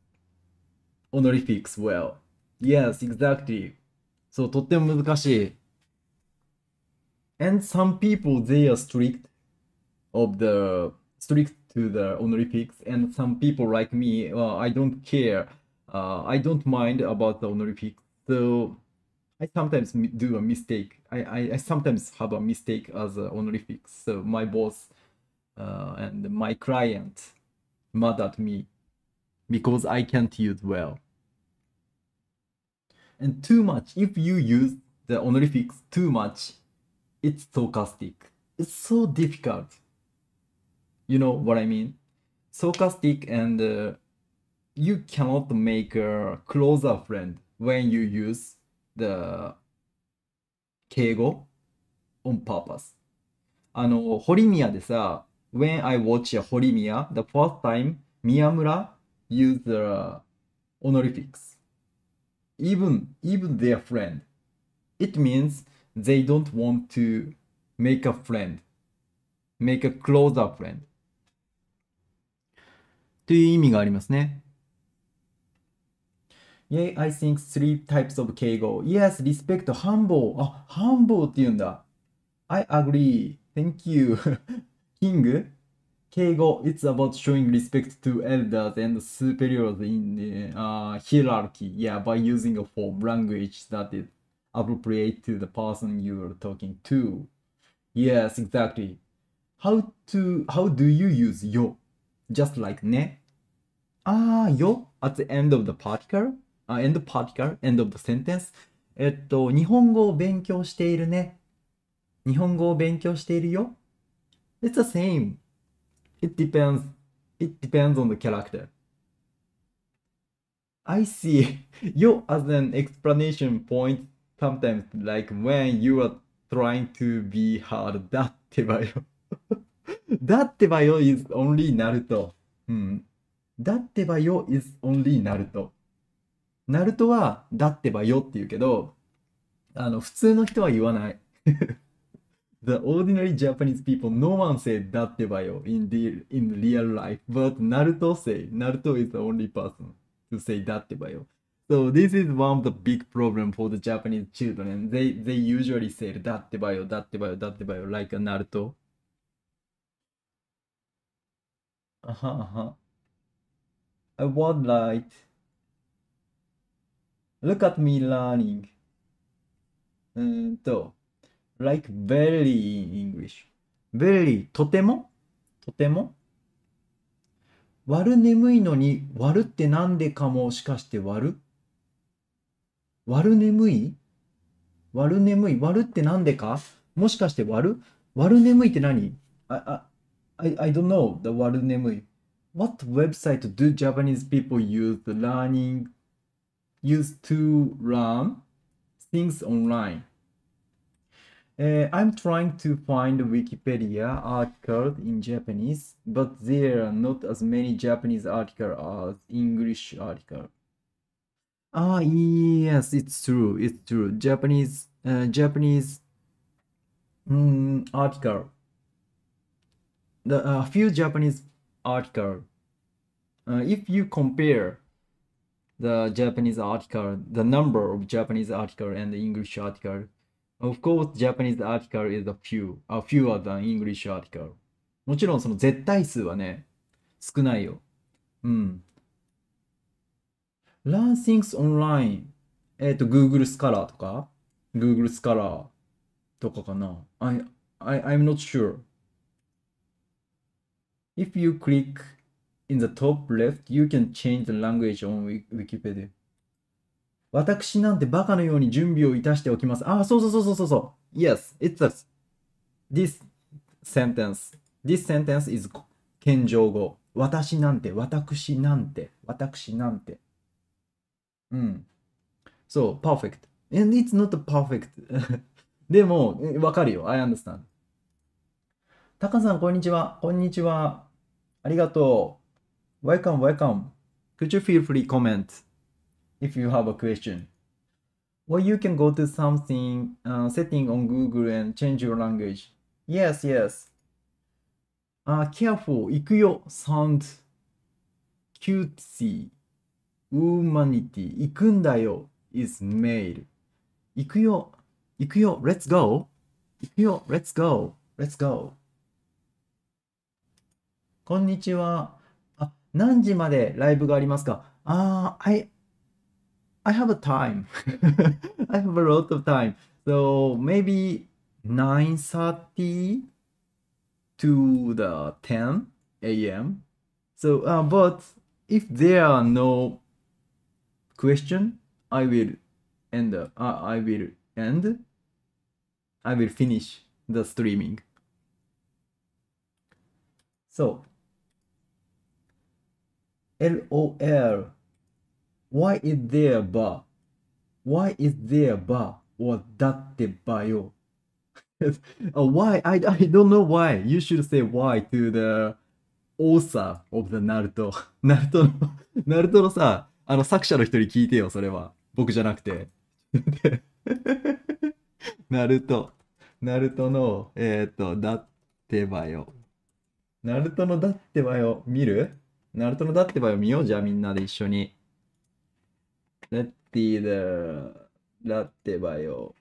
honorifics well. Yes, exactly. そう、とっても難しい。And some people, they are strict of the strict to the honorifics and some people like me i don't care uh, i don't mind about the honorifics so i sometimes do a mistake I, I, I sometimes have a mistake as a honorific so my boss uh, and my client mad at me because i can't use well and too much if you use the honorifics too much it's stochastic it's so difficult you know what I mean. Sarcastic and uh, you cannot make a closer friend when you use the keigo on purpose. あの、堀宮でさ、when I watch a 堀宮 the first time, 宮村 use honorifics. Even, even their friend. It means they don't want to make a friend, make a closer friend. という意味がありますね。Yay, I think three types of 敬語。Yes, respect, humble. あ、humble って言うんだ。I agree. Thank you. King? 敬語 It's about showing respect to elders and superiors in the uh, hierarchy. Yeah, by using a form, language that is appropriate to the person you're talking to. Yes, exactly. How to how do you use yo? just like ne, ah, yo at the end of the particle, uh, end particle, end of the sentence. えっと、日本語を勉強しているね。日本語を勉強しているよ。It's the same. It depends. It depends on the character. I see you as an explanation point sometimes like when you are trying to be hard だってばよ だってばよ is only なると。うん。だってばよ is only なると。なるとは、だってばよって言うけど、あの、普通の人は言わない。The ordinary Japanese people, no one say だってばよ in, the, in real life, but Naruto say, Naruto is the only person to say だってばよ So this is one of the big problem for the Japanese children. They, they usually say だってばよだってばよだってばよ like a Naruto. Uh-huh, A one light. Look at me learning. うんと、like very English. very とてもとても割る眠いのに割るってなんでかもしかして割る割る眠い割る眠い割るってなんでかもしかして割る割る眠いって何あ、あ、I, I don't know the word name. What website do Japanese people use learning use to learn things online? Uh, I'm trying to find Wikipedia articles in Japanese, but there are not as many Japanese articles as English articles. Ah, yes, it's true. It's true. Japanese, uh, Japanese um, article the uh, few Japanese article. Uh, if you compare the Japanese article, the number of Japanese article and the English article, of course Japanese article is a few, a fewer than English article. もちろんその絶対数はね、少ないよ。うん。Learn Things Online、えっ、ー、と Google Scholar とか、Google Scholar とかかな。I, I, I'm not sure. If you click in the top left, you can change the language on Wikipedia. 私なんてバカのように準備をいたしておきます。あ、そうそうそうそうそう。Yes, it's a, this sentence. This sentence is 謙譲語。私なんて、私なんて、私なんて。うん。そう、perfect. And it's not perfect. でも、わかるよ。I understand. タカさん、こんにちは。こんにちは。ありがとう。Welcome, welcome. Could you feel free comment if you have a question? Or you can go to something uh, setting on Google and change your language. Yes, yes. Uh, careful, 行くよ sound, cutesy, humanity, 行くんだよ is male. 行くよ、行くよ、let's go. 行くよ、let's go, let's go. こんにちは。あ、何時までライブがありますかああ、I, I have a time. I have a lot of time. So maybe 9.30 to the 10 a.m. So, uh, but if there are no question, I will end. Uh, I will end. I will finish the streaming. So LOL Why is there bar? Why is there bar? Or だってばよ why? I, I don't know why. You should say why to the author of the Naruto. ナルトの、ナルトのさ、あの作者の人に聞いてよ、それは。僕じゃなくて。ナルト。ナルトの、えっ、ー、と、だってばよ。ナルトのだってばよ、見るナルトのだってばよ見ようじゃあみんなで一緒に。レッティーだ、だってばよ。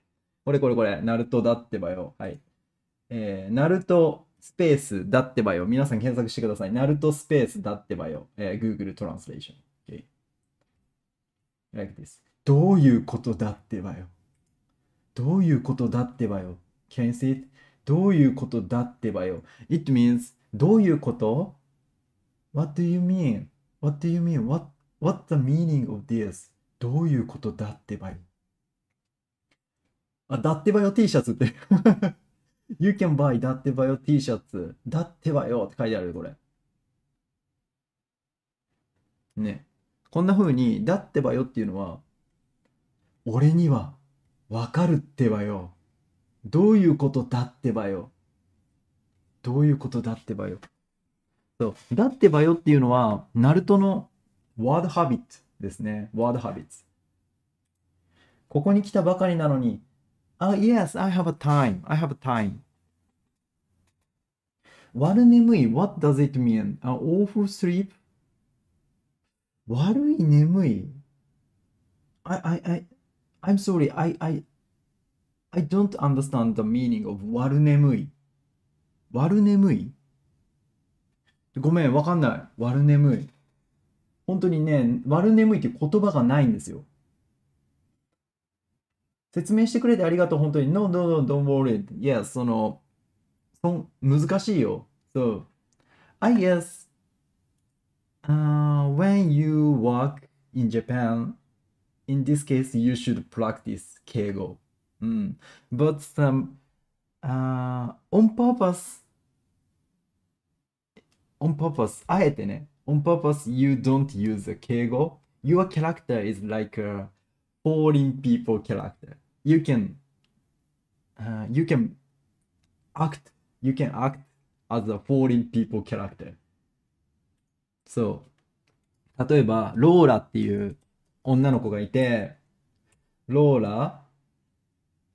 これこれこれ、ナルトだってばよ。はい。えー、ナルトスペースだってばよ。皆さん検索してください。ナルトスペースだってばよ。えー、Google トランスレーション。Okay. Like this. どういうことだってばよ。どういうことだってばよ。Can you see it? どういうことだってばよ。It means どういうこと What do you mean? What do you mean? What, what's the meaning of this? どういうことだってばよ。あ、だってばよ T シャツって。You can buy だってばよ T シャツ。だってばよって書いてあるこれ。ね。こんな風に、だってばよっていうのは、俺にはわかるってばよ。どういうことだってばよ。どういうことだってばよ。そう。だってばよっていうのは、ナルトのワードハビットですね。ワードハビット。ここに来たばかりなのに、あ、h、h yes, I have a time. I have a time. 悪眠い。What does it mean? An awful sleep? 悪い眠い。I, I, I, I'm sorry. I, I, I don't understand the meaning of 悪眠い。悪眠いごめん、わかんない。悪眠い。本当にね、悪眠いって言葉がないんですよ。説明してくれてありがとう、本当に。No, no, no, don't worry. Yes, その、そ難しいよ。So, I guess, uh, when you work in Japan, in this case, you should practice 敬語。うん。But some, uh, on purpose, on purpose あえてね on purpose you don't use 敬語 your character is like a foreign people character you can、uh, you can act you can act as a foreign people character そう例えばローラっていう女の子がいてローラ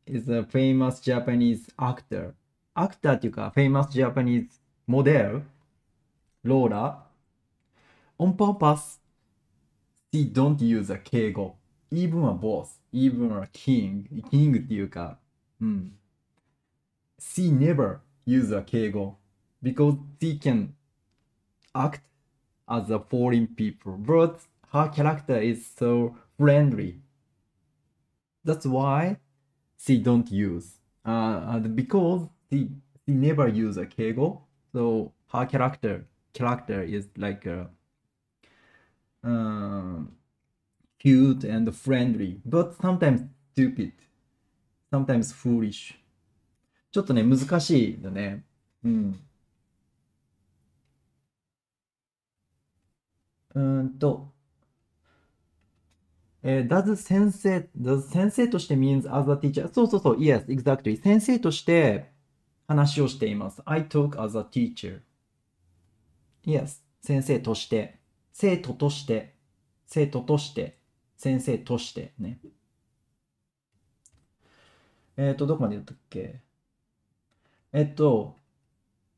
is a famous Japanese actor アクターっていうか famous Japanese model roller on purpose. She don't use a 敬語 even a boss, even a king, king she never use a 敬語 because she can act as a foreign people, but her character is so friendly. That's why she don't use. Uh, because she, she never use a 敬語, so her character character is like a, uh, cute and friendly, but sometimes stupid, sometimes foolish. ちょっとね、難しいよね。うん。うんと、えー、does 先生、does 先生として means as a teacher? そうそうそう、yes, exactly. 先生として話をしています。I talk as a teacher. いや、先生として、生徒として、生徒として、先生としてね。えっ、ー、と、どこまで言ったっけえっと、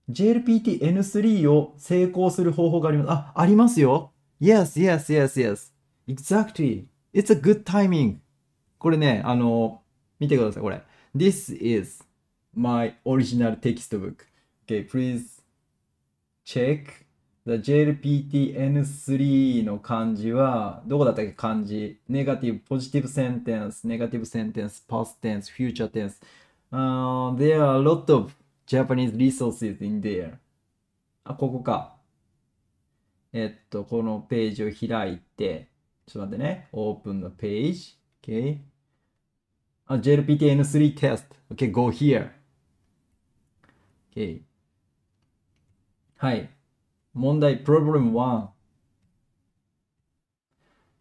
JLPT-N3 を成功する方法があります。あ、ありますよ。Yes, yes, yes, yes. Exactly. It's a good timing. これね、あの、見てください、これ。This is my original textbook. Okay, please check JLPTN3 の漢字は、どこだったっけ漢字。ネガティブ、ポジティブセンテンス、ネガティブセンテンス、パステンス、フューチャーテンス。Uh, there are a lot of Japanese resources in there. あ、ここか。えっと、このページを開いて、ちょっと待ってね。Open the page. Okay. u JLPTN3 test. Okay, go here. Okay. はい。問題 Problem 1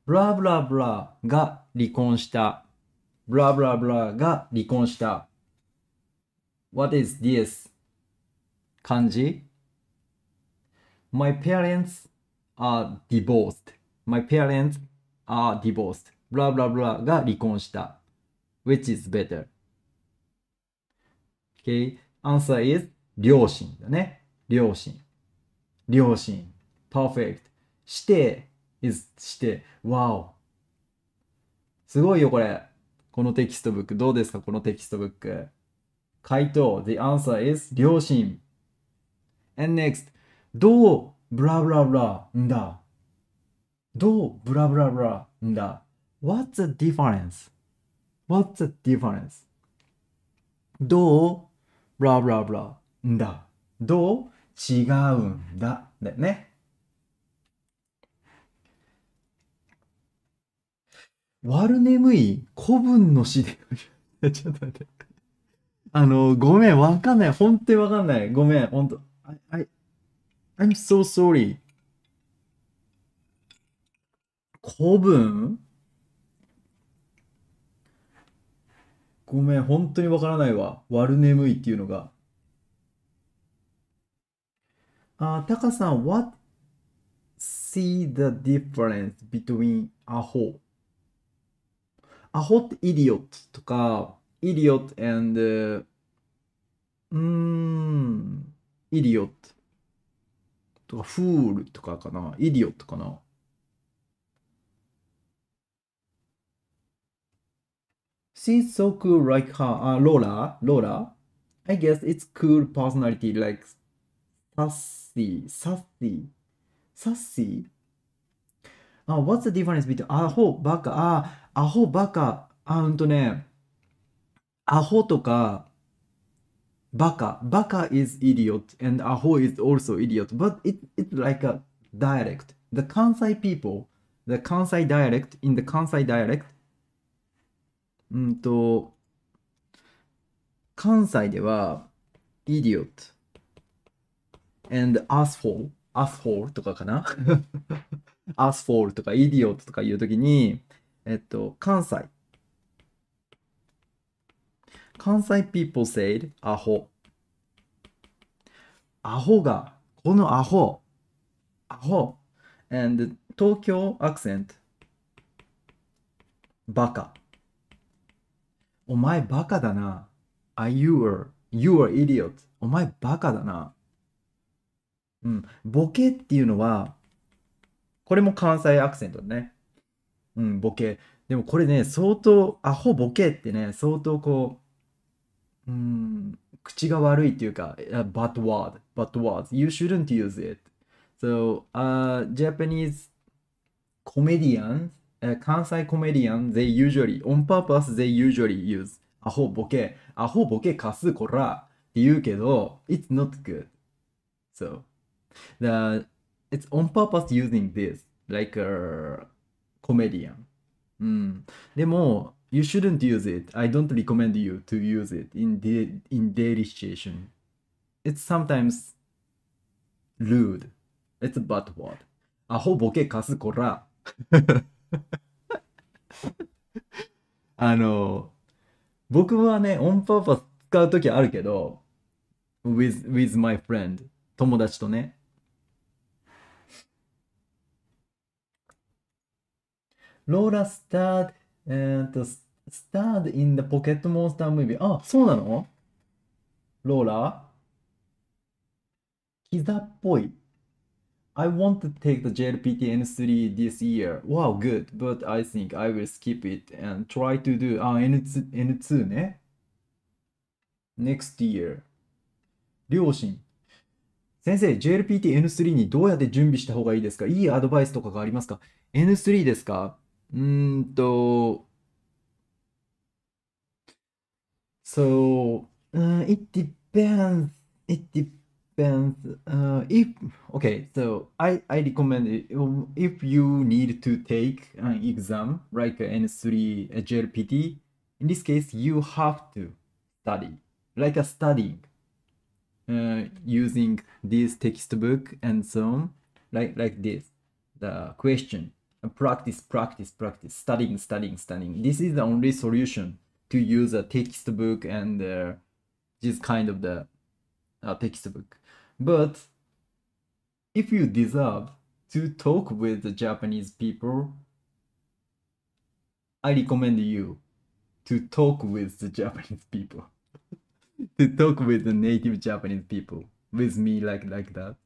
ブラブラブラが離婚した。ブラブラブラが離婚した。What is this? 漢字 My parents are divorced. My parents are divorced. ブラブラブラが離婚した。Which is better? Okay. Answer is 両親だね。両親。両親、perfect。して、is して、wow。すごいよ、これ。このテキストブック。どうですか、このテキストブック。回答、the answer is 両親。and next, どう、ブラブラブラ、んだ。どう、ブラブラブラ、んだ。What's the difference? What's the difference? どう、ブラブラブラ、んだ。どう、違うんだ。だよね。悪眠い古文の詩でちょっと待って。あの、ごめん、わかんない。本当にわかんない。ごめん、本当。I, I, I'm so sorry. 古文ごめん、本当にわからないわ。悪眠いっていうのが。あタカさん、What see the difference between アホアホってイディオットとかイディオット and うーんディオットとかフールとかかなイディオットかな She's so cool like her, uh, Lola, Lola. I guess it's cool personality like Sas sassy, sassy, sassy? Uh, what's the difference between アホ、バカ、あ、アホ、バカ、あ、うんとね、アホとか、バカ、バカ is idiot and アホ is also idiot, but it, it's like a dialect. The Kansai people, the Kansai dialect, in the Kansai dialect, うんと、関西では、idiot。and asphalt, asphalt とかかな asphalt とか idiot とかいうときに、えっと、関西。関西 people said アホ。アホが、このアホ。アホ。and 東京アクセント。バカ。お前バカだな。Are you a, you are idiot. お前バカだな。うん。ボケっていうのは、これも関西アクセントだね。うん、ボケ。でもこれね、相当、アホボケってね、相当こう、うん、口が悪いっていうか、bad word, bad words, you shouldn't use it. So, uh, Japanese comedians, 関西 comedians, they usually, on purpose, they usually use アホボケ、アホボケかすこらって言うけど、it's not good. So, the it's on purpose using this like a comedian、うん、でも you shouldn't use it I don't recommend you to use it in, the, in daily situation it's sometimes rude it's a bad word アホボケかすこらあの僕はねオンパーパス使う時あるけど with, with my friend 友達とねローラスタード、えー、っと、スタードイン the Pocket m o n s あ、そうなのローラ膝っぽい。I want to take the JLPTN3 this year. Wow, good. But I think I will skip it and try to do あ N2, N2 ね。Next year. 両親。先生、JLPT N3 にどうやって準備した方がいいですかいいアドバイスとかがありますか ?N3 ですか Mm, so, uh, it depends. It depends. Uh, if okay, so I I recommend um, if you need to take an exam like N3 JLPT. In this case, you have to study like a studying uh, using this textbook and so on, like like this. The question practice, practice, practice, studying, studying, studying. This is the only solution to use a textbook and uh, this kind of the uh, textbook. But if you deserve to talk with the Japanese people, I recommend you to talk with the Japanese people, to talk with the native Japanese people, with me like like that.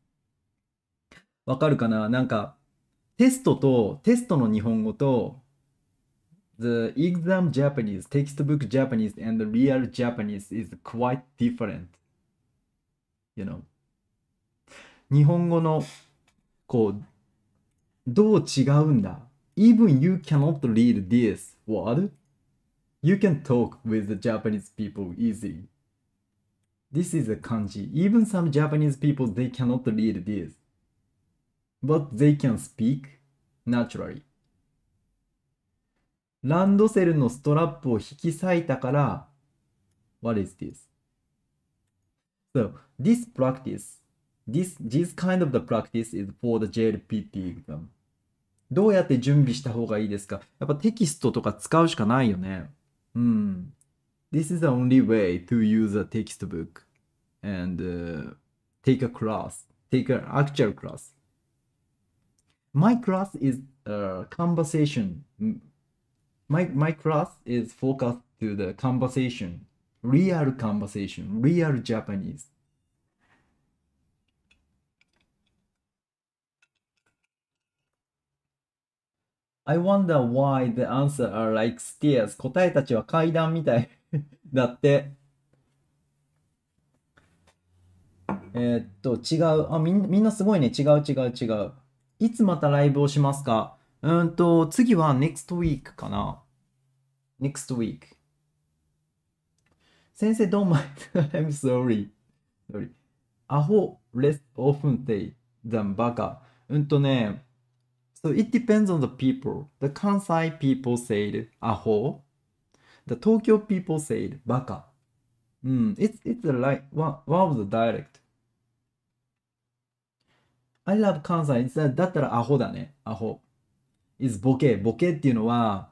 わかるかななんかテストと、テストの日本語と、The exam Japanese, textbook Japanese, and the real Japanese is quite different. You know? 日本語の、こう、どう違うんだ Even you cannot read this word, you can talk with the Japanese people easily. This is a kanji. Even some Japanese people, they cannot read this. but they can speak naturally ランドセルのストラップを引き裂いたから what is this? So this practice this, this kind of the practice is for the JLPT exam どうやって準備した方がいいですかやっぱテキストとか使うしかないよね。うん。This is the only way to use a textbook and、uh, take a class, take an actual class. my class is a conversation. My, my class is focused to the conversation, real conversation, real Japanese. I wonder why the answer are like stairs. 答えたちは階段みたいだって。えー、っと、違う。あみみんなすごいね。違う違う違う。いつまたライブをしますかうんと、次は next week かな。next week。先生、どうも、I'm sorry. sorry. アホ less often day than バカ。うんとね、So it depends on the people. The Kansai people s a i t アホ。The Tokyo people s a i t バカ。うん、it's, it's the right one, one of the dialect. I love 関西 that, だったらアホだね。アホ。is ボケ。ボケっていうのは、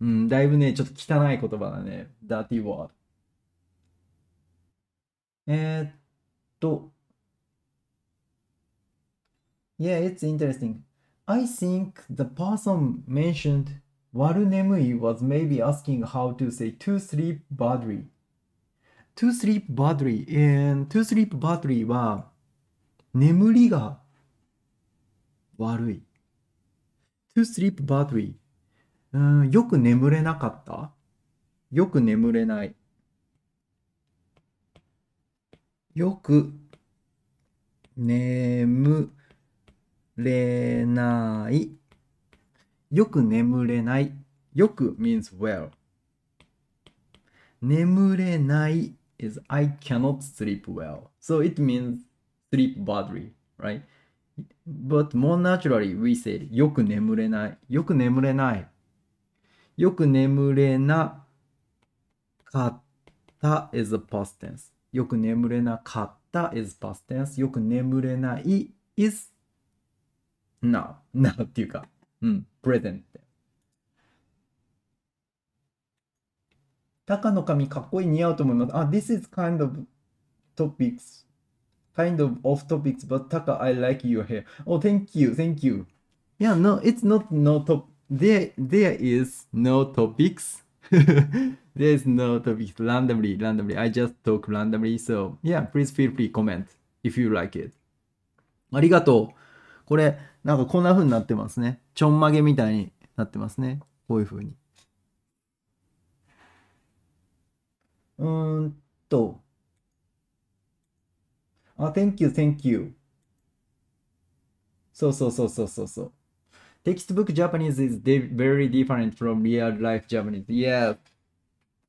うん、だいぶね、ちょっと汚い言葉だね。dirty word。えー、っと。Yeah, it's interesting. I think the person mentioned 悪眠い was maybe asking how to say to sleep badly. to sleep badly and to sleep badly は眠りが悪い。to sleep badly よく眠れなかったよく眠れない。よく眠れない。よく眠れない。よく means well. 眠れない is I cannot sleep well. So it means sleep badly, right? But more naturally, we s a i よく眠れない。よく眠れない。よく眠れなかった is a past tense. よく眠れなかった is past tense. よく眠れない is now. now っていうか、うん、present. タカの髪かっこいい似合うと思います。あ、this is kind of topics kind of off topics, but Taka, I like your hair. Oh, thank you, thank you. Yeah, no, it's not no top. There, there is no topics. there s no topics randomly, randomly. I just talk randomly. So yeah, please feel free comment if you like it. ありがとう。これ、なんかこんな風になってますね。ちょんまげみたいになってますね。こういう風に。うーんと。あ、thank you, thank you. そうそうそうそうそうそう。Textbook Japanese is very different from real life Japanese. Yeah.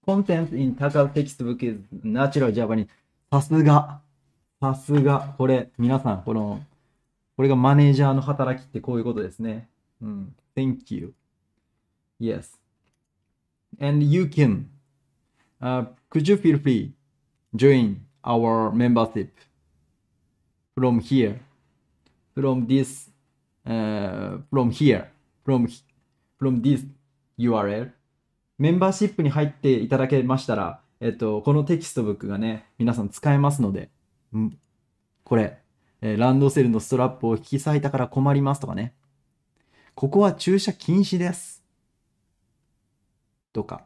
Content in Taka textbook is natural Japanese. さすが。さすが。これ、皆さん、この、これがマネージャーの働きってこういうことですね。うん。Thank you. Yes. And you can, uh, could you feel free join our membership? from here from this uh, from here from from this URL メンバーシップに入っていただけましたら、えっと、このテキストブックがね、皆さん使えますので、ん、これ、えー、ランドセルのストラップを引き裂いたから困りますとかね。ここは駐車禁止です。とか。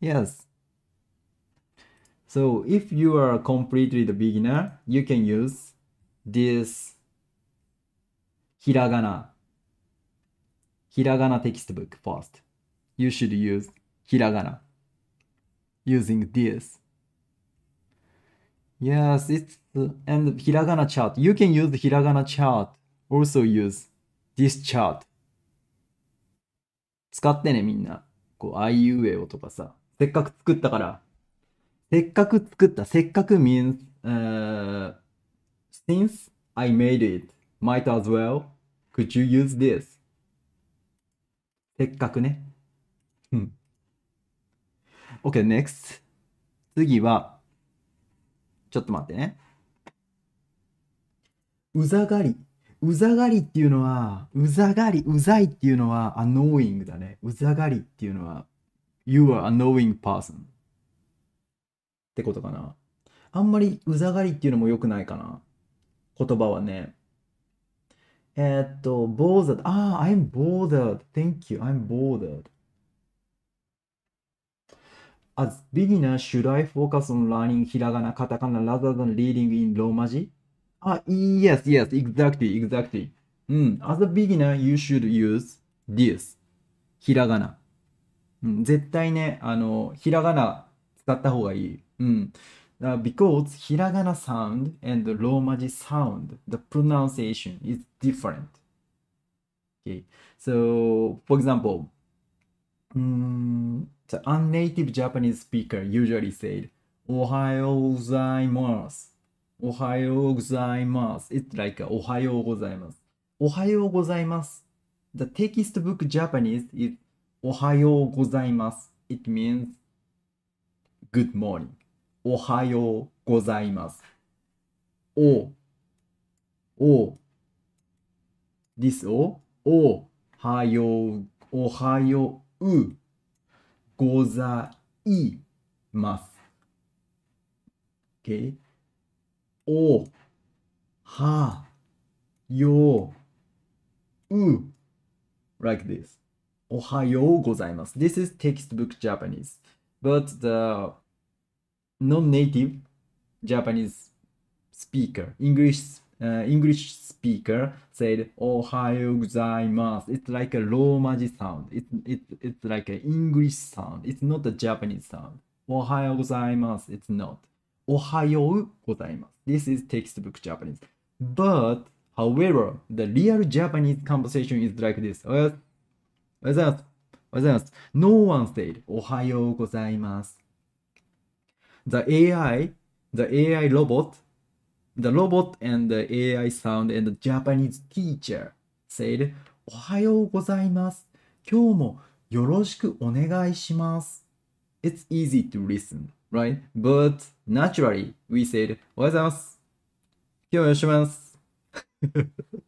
Yes. So if you are completely the beginner, you can use this ひらがな。ひらがなテキストブック a t e x t first. You should use ひらがな using this. Yes, it's and hiragana chart. You can use ひらがな i r a g a chart. Also use this chart. 使ってねみんな。こう、IUA えとかさ。せっかく作ったからせっかく作った、せっかく means、uh, since I made it, might as well, could you use this? せっかくね。うん。OK, next. 次は、ちょっと待ってね。うざがり。うざがりっていうのは、うざがり、うざいっていうのは annoying だね。うざがりっていうのは、you are annoying person。ってことかな。あんまりうざがりっていうのも良くないかな。言葉はね。えー、っと、bothered. ああ、I'm bothered. Thank you. I'm bothered. As beginner, should I focus on learning ひらがな、カタカナ rather than reading in ローマ字あ、yes, yes, exactly, exactly. うん、as a beginner, you should use this. ひらがな。うん、絶対ね、あの、ひらがな使った方がいい。うん。Uh, because ひらがな sound and ローマ字 sound, the pronunciation is different. Okay, so for example, um, the unnative Japanese speaker usually said, Ohio gozaimasu. Ohio g i t s like a, Ohio gozaimasu. Ohio g The textbook Japanese is おはようございます。It means good morning. おはようございます。お、お、this おはよう、おはよう、ございます。Okay? おはよう、like this. おはようございます。This is textbook Japanese. But the non-native Japanese speaker, English uh, English speaker said "Ohayou oh, gozaimasu." It's like a Romaji sound. It's it, it's like an English sound. It's not a Japanese sound. "Ohayou oh, gozaimasu." It's not. "Ohayou oh, gozaimasu." This is textbook Japanese. But however, the real Japanese conversation is like this. No one said "Ohayou gozaimasu." the AI, the AI robot, the robot and the AI sound and the Japanese teacher said, おはようございます。今日もよろしくお願いします。It's easy to listen, right? But naturally, we said, おはようございます。今日もよろしくお願いします。おはよ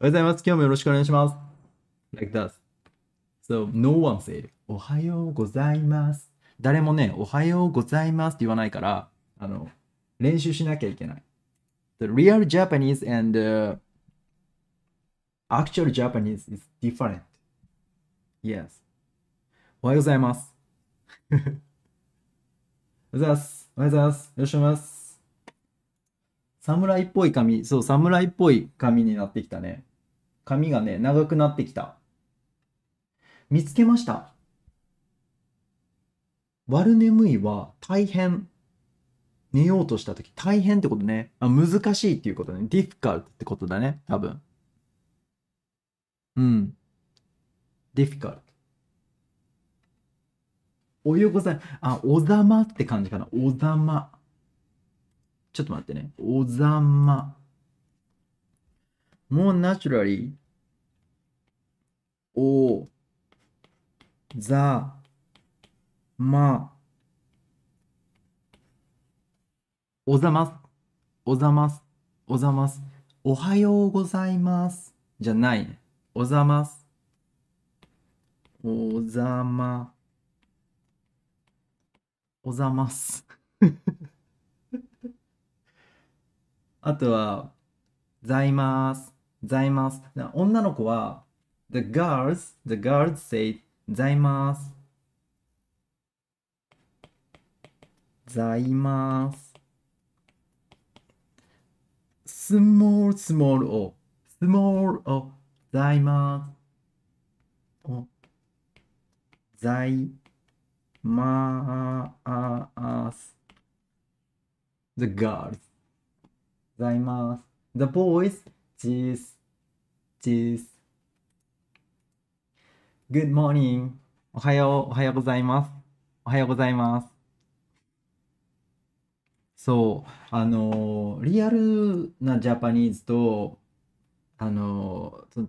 うございます。今日もよろしくお願いします。Like that. So no one said, おはようございます。誰もね、おはようございますって言わないから、あの、練習しなきゃいけない。The real Japanese and、uh, actual Japanese is different. Yes. おはようございます。おはようございます。おはようございます。よろしくお願いします。侍っぽい髪、そう、侍っぽい髪になってきたね。髪がね、長くなってきた。見つけました。悪眠いは大変。寝ようとした時大変ってことね。あ難しいっていうことね。difficult ってことだね。多分。うん。difficult。おようこさん、あ、おざまって感じかな。おざま。ちょっと待ってね。おざま。もうナチュラリー。おざま、おざます。おざます。おざます。おはようございます。じゃないね。おざます。おざま。おざます。あとは、ざいます。ざいます。女の子は、the girls, the girls say ざいます。ざいます。スモールスモールを、スモールをざいます。おざいまーす。The girls ざいます。The boys チーズチーズ Good morning おはよう、おはようございます。おはようございます。そうあのー、リアルなジャパニーズとあのー、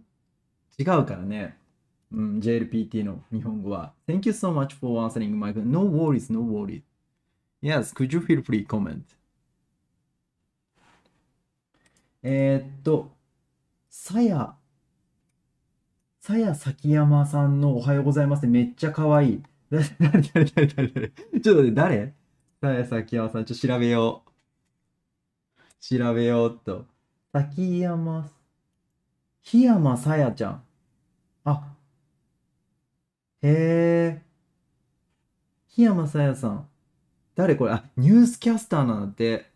違うからね、うん、JLPT の日本語は Thank you so much for answering my No worries, no worries Yes, could you feel free comment? えー、っと、さや、さや崎山さんのおはようございますめっちゃ可愛い。誰誰誰誰誰ちょっと待って、誰さやさ山さん、ちょっと調べよう。調べようっと。滝山、檜山さやちゃん。あ、へえ。檜山さやさん。誰これあ、ニュースキャスターなんだって。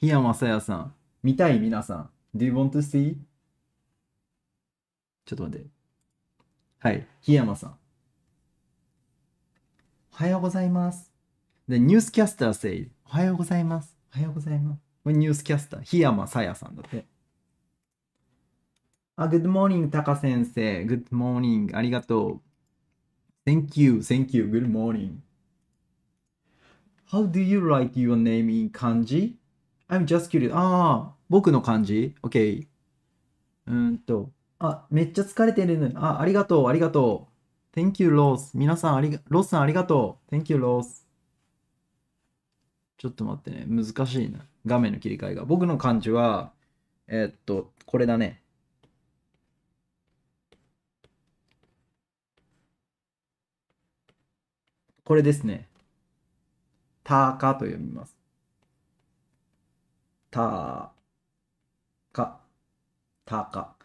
檜山さやさん。見たい皆さん。Do you want to see? ちょっと待って。はい。檜山さん。おはようございます。で、ニュースキャスターせい、おはようございます。おはようございます。これニュースキャスター、檜山さやさんだって。あ、グッドモーニング、タカ先生。グッドモーニング、ありがとう。Thank you, thank you, good morning.How do you write your name in 漢字 ?I'm just curious. ああ、僕の漢字 ?OK。うーんと。あ、めっちゃ疲れてるあ。ありがとう、ありがとう。Thank you, Rose. さん、ありが、ロスさんありがとう。Thank you, r o ちょっと待ってね。難しいな。画面の切り替えが。僕の漢字は、えー、っと、これだね。これですね。たかと読みます。たか。たか。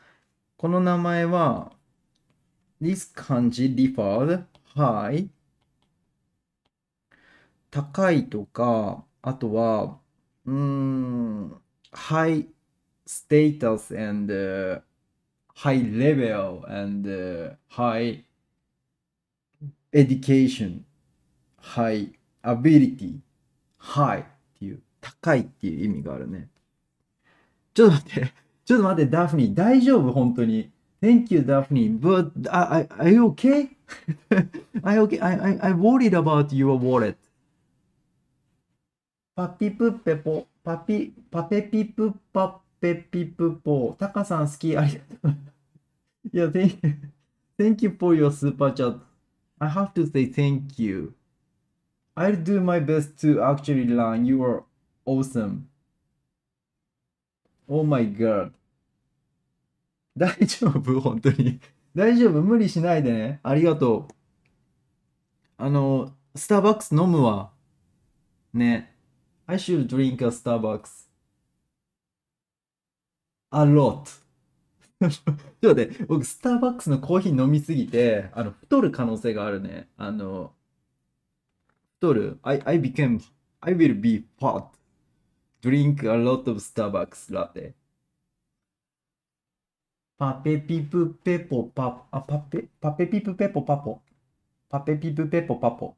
この名前は、This 漢字 referred high 高いとか、あとは、うーん、high status and、h i g h level and、h i g h education, high ability, high っていう、高いっていう意味があるね。ちょっと待って、ちょっと待って、ダフニー、大丈夫本当に。Thank you, Daphne. But I, I, are you okay? are you okay? I, I, I worried about your wallet. パピプッペポ、パピ、パペピプッパッペピプポ、タカさん好き、ありがとう。いや、thank you, thank you for your super chat. I have to say thank you. I'll do my best to actually learn. You are awesome. Oh my god. 大丈夫本当に。大丈夫無理しないでね。ありがとう。あの、スターバックス飲むわ。ね。I should drink a Starbucks. A lot. ちょっと待って、僕、スターバックスのコーヒー飲みすぎて、あの、太る可能性があるね。あの、太る。I, I became, I will be fat. Drink a lot of Starbucks latte. パペピプペポパ、あ、パペ、パペピプペポパポ。パペピプペポパポ。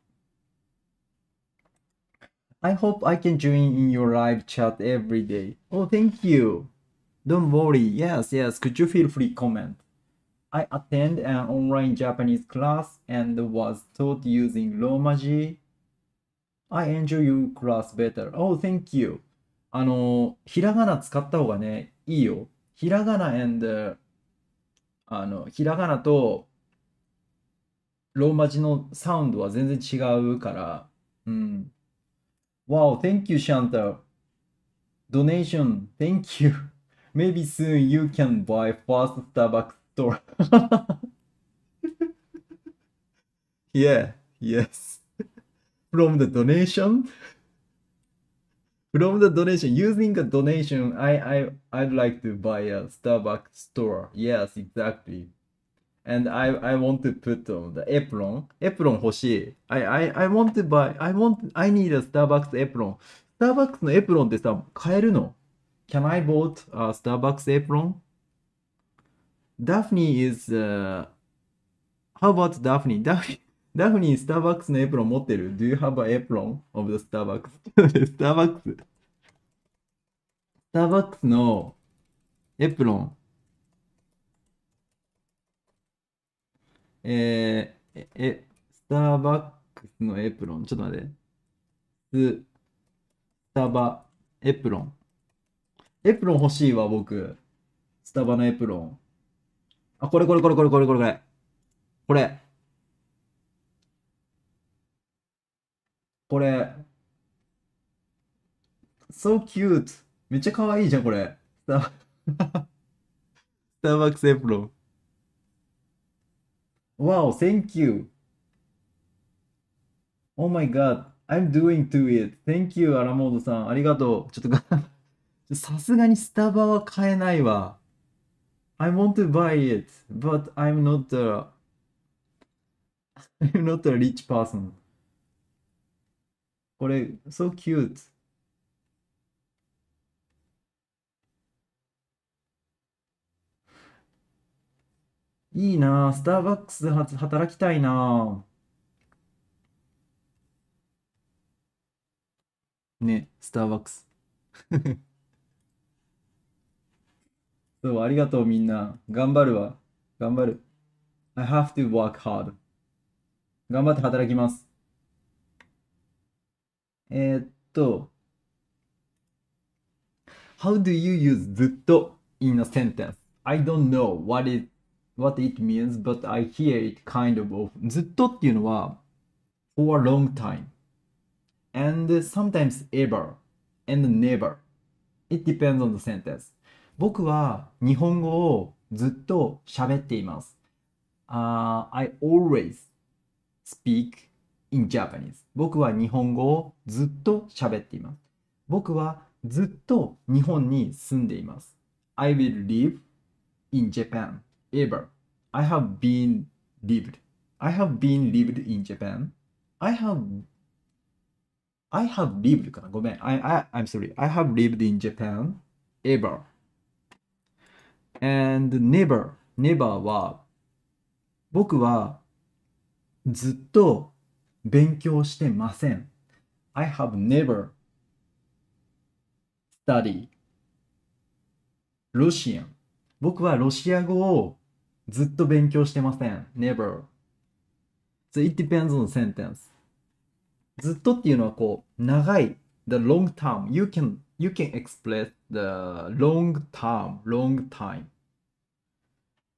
I hope I can join in your live chat every day. Oh, thank you. Don't worry. Yes, yes. Could you feel free comment? I attend an online Japanese class and was taught using Romaji. I enjoy your class better. Oh, thank you. あの、ひらがな使った方がね、いいよ。ひらがな and あの、ひらがなとローマ字のサウンドは全然違うから、うん。Wow, thank you, Shanta. Donation, thank you. Maybe soon you can buy first Starbucks store. yeah, yes. From the donation. From the donation, using a donation, I I I'd like to buy a Starbucks store. Yes, exactly. And I, I want to put on the apron. Apron 欲しい。I, I, I want to buy, I want, I need a Starbucks apron. Starbucks のエプロンってさ、買えるの ?Can I bought a Starbucks apron? Daphne is,、uh, how about Daphne? Daphne, Daphne Starbucks のエプロン持ってる ?Do you have an apron of the Starbucks? Starbucks? Starbucks のエプロン。えー、え、スターバックスのエプロン。ちょっと待って。ス、スタバ、エプロン。エプロン欲しいわ、僕。スタバのエプロン。あ、これこれこれこれこれこれこれ。これ。これ。So cute. めっちゃ可愛いじゃん、これ。スタ スターバックスエプロン。Wow, thank you. Oh my god, I'm doing to it. Thank you, アラモードさん。ありがとう。ちょっと、さすがにスタバは買えないわ。I want to buy it, but I'm not a, I'm not a rich person. これ、so cute. いいなあスターバックスで働きたいなあね、スターバックス。そ う、ありがとうみんな。頑張るわ。頑張る。I have to work hard. 頑張って働きます。えー、っと。How do you use ずっと in a sentence? I don't know what it what it means, but I hear it kind of often. ずっとっていうのは for a long time and sometimes ever and never. It depends on the sentence. 僕は日本語をずっと喋っています。Uh, I always speak in Japanese. 僕は日本語をずっと喋っています。僕はずっと日本に住んでいます。I will live in Japan. ever. I have been lived. I have been lived in Japan. I have I have lived かなごめん。I, I, I'm sorry. I have lived in Japan ever. And never, never は僕はずっと勉強してません。I have never studied Russian 僕はロシア語をずっと勉強してません。never. So it depends on the sentence. ずっとっていうのはこう、長い、the long term. You can, you can express the long term, long time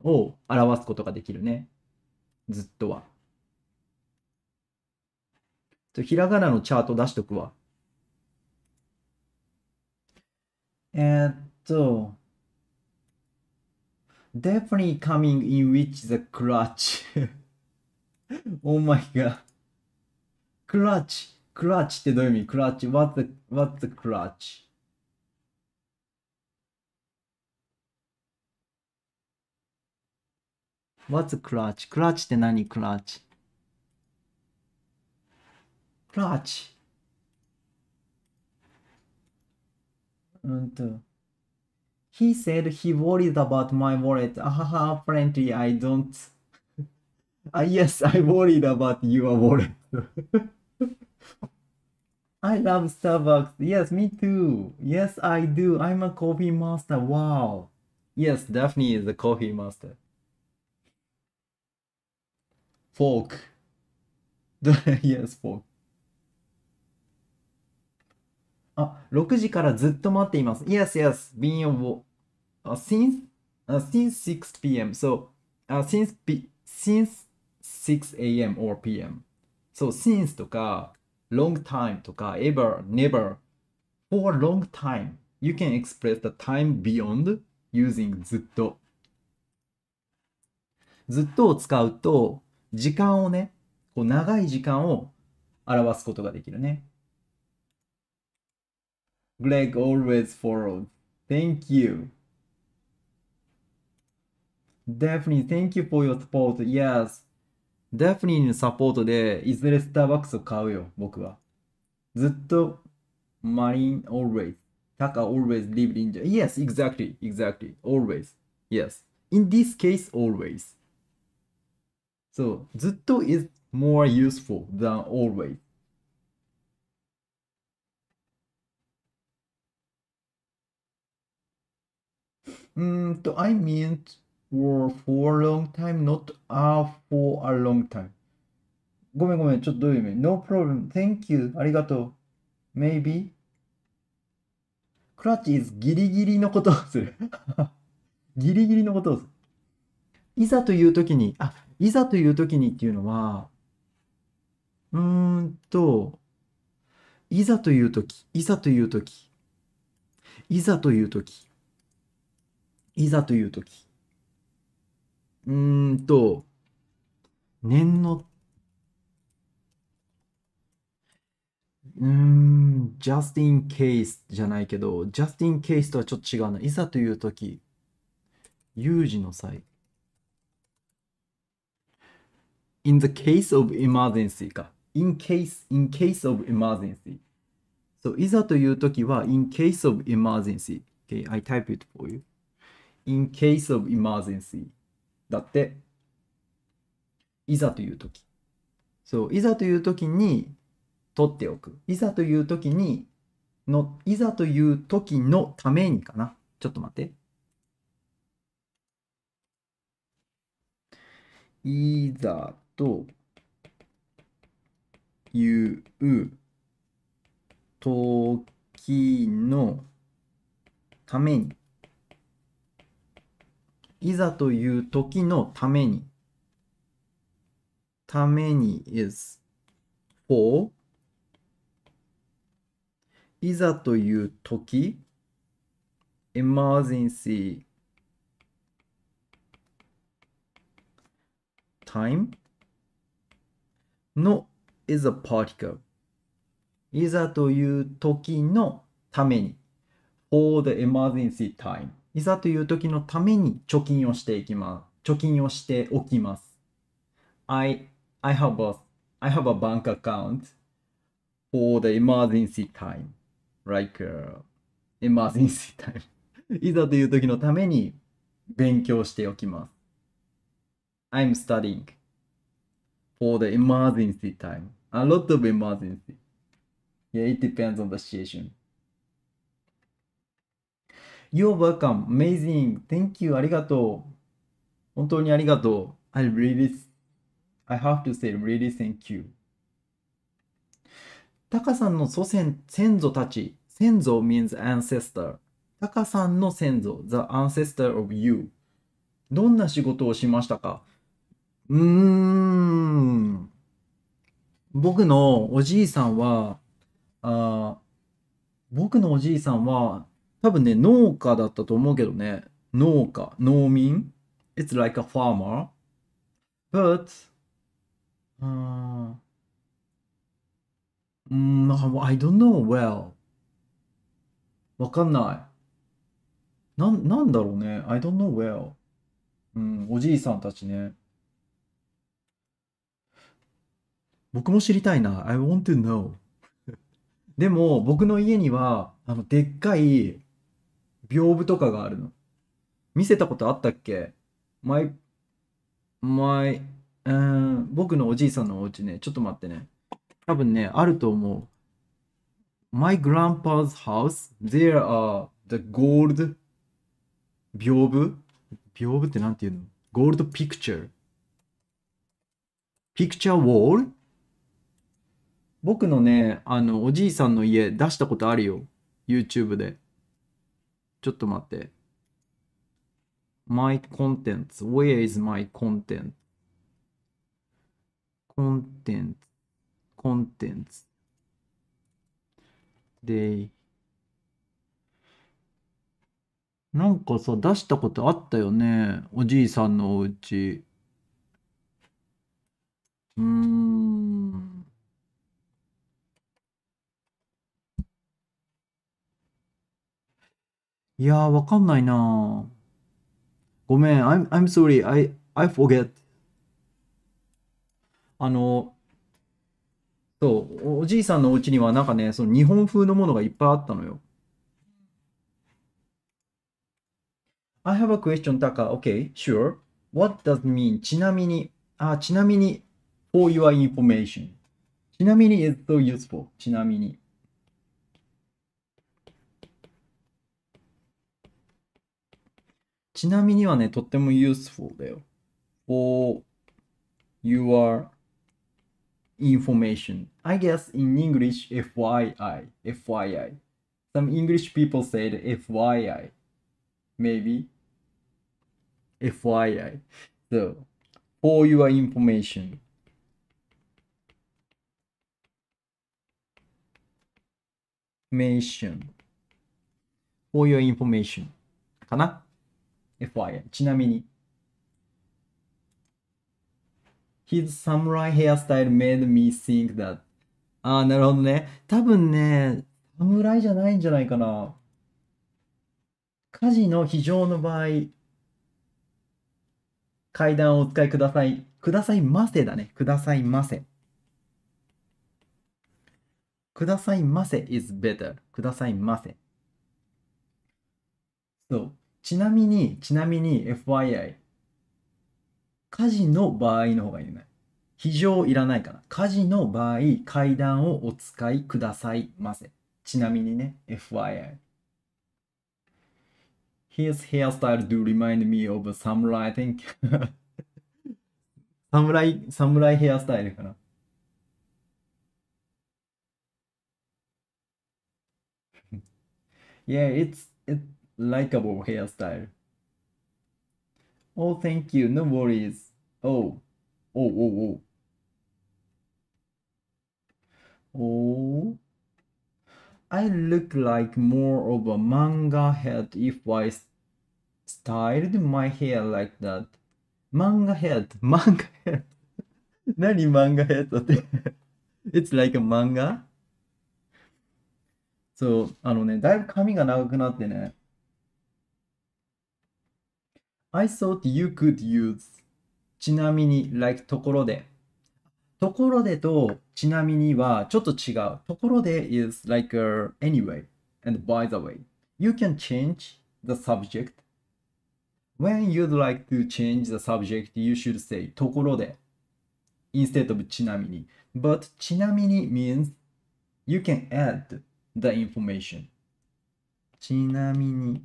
を表すことができるね。ずっとは。とひらがなのチャート出しとくわ。えー、っと。definitely coming in which the clutch. oh my god. clutch. clutch ってどういう意味 ?clutch. What the, what the clutch? w h a t s clutch? clutch って何 clutch? clutch うんと。He said he worried about my wallet. apparently I don't. uh, yes, I worried about your wallet. I love Starbucks. Yes, me too. Yes, I do. I'm a coffee master. Wow. Yes, Daphne is a coffee master. Fork. yes, fork. あ、6時からずっと待っています。Yes, yes, been a uh, since uh, since 6 p.m. So, uh, since p since 6 a.m. or p.m. So, since とか long time とか ever, never for long time. You can express the time beyond using ずっと。ずっとを使うと時間をね、こう長い時間を表すことができるね。Greg always followed. Thank you. Definitely, thank you for your support. Yes. Definitely のサポートで、いずれスターバックスを買うよ、僕は。ずっと、マリン always. Taka always lived in Japan. Yes, exactly, exactly. Always. Yes. In this case, always. So, ずっと is more useful than always. うんと、I m e a n for, for a long time, not a for a long time. ごめんごめん、ちょっとどういう意味 ?No problem, thank you, ありがとう。Maybe? クラッチ is ギリギリのことをする ギリギリのことをする。いざという時に、あ、いざという時にっていうのは、うーんと、いざという時、いざという時、いざという時。いざという時。うーんと、念の、うーん、just in case じゃないけど、just in case とはちょっと違うな。いざという時、有事の際。in the case of emergency か。in case, in case of emergency. So, いざという時は in case of emergency. Okay, I type it for you. in case of emergency だって。いざという時。そう、いざという時に取っておく。いざという時にの、いざという時のためにかな。ちょっと待って。いざという時のために。いざという時のために。ために is for いざという時 emergency time の is a particle いざという時のために for the emergency time いざという時のために貯金をしていきます。貯金をしておきます。I, I, have, a, I have a bank account for the emergency time. Like、u emergency time. いざという時のために勉強しておきます。I'm studying for the emergency time. A lot of emergency. Yeah, it depends on the situation. You're welcome. Amazing. Thank you. ありがとう。本当にありがとう。I really, I have to say really thank you. タカさんの祖先、先祖たち。先祖 means ancestor. タカさんの先祖 the ancestor of you. どんな仕事をしましたかうーん。僕のおじいさんは、あ僕のおじいさんは多分ね、農家だったと思うけどね。農家、農民 It's like a farmer. But, うん、うん、I don't know well. わかんない。なん、なんだろうね。I don't know well. うん、おじいさんたちね。僕も知りたいな。I want to know. でも、僕の家には、あの、でっかい、屏風とかがあるの。見せたことあったっけマイ、マイ、うん、僕のおじいさんのお家ね、ちょっと待ってね。多分ね、あると思う。My grandpa's house, there are the gold 屏風屏風ってなんていうのゴールドピクチャー。ピクチャーウォール僕のね、あの、おじいさんの家出したことあるよ。YouTube で。ちょっと待って。my contents. Where is my content? content. contents. they なんかさ、出したことあったよね。おじいさんのお家。うーん。いやー、わかんないなごめん、I'm, I'm sorry, I, I forget. あの、そう、おじいさんのお家にはなんかね、その日本風のものがいっぱいあったのよ。I have a question, Taka. Okay, sure. What does it mean? ちなみに、あ、ちなみに、for your information. ちなみに is so useful. ちなみに。ちなみにはね、とっても useful だよ。for your information. I guess in English, FYI. FYI. Some English people said FYI. Maybe. FYI. So, for your information. Information. For your information. かな FYI ちなみに His samurai hairstyle made me think that ああなるほどね多分ね侍じゃないんじゃないかな火事の非常の場合階段をお使いくださいくださいませだねくださいませくださいませ is better くださいませそうちなみに、ちなみに FYI、火事の場合の方がいいね。非常いらないかな。火事の場合、階段をお使いくださいませ。ちなみにね、FYI。His hairstyle do remind me of samurai, I think. サムライ、サムライヘアスタイルかな。yeah, it's, it, likable hairstyle. Oh, thank you. No worries. Oh, oh, oh, oh. Oh, I look like more of a manga head if I styled my hair like that. Manga head, manga head. Nani manga head? It's like a manga. そう、あのね、だいぶ髪が長くなってね、I thought you could use ちなみに like ところでところでとちなみにはちょっと違うところで is like、u anyway and by the way you can change the subject when you'd like to change the subject you should say ところで instead of ちなみに but ちなみに means you can add the information ちなみに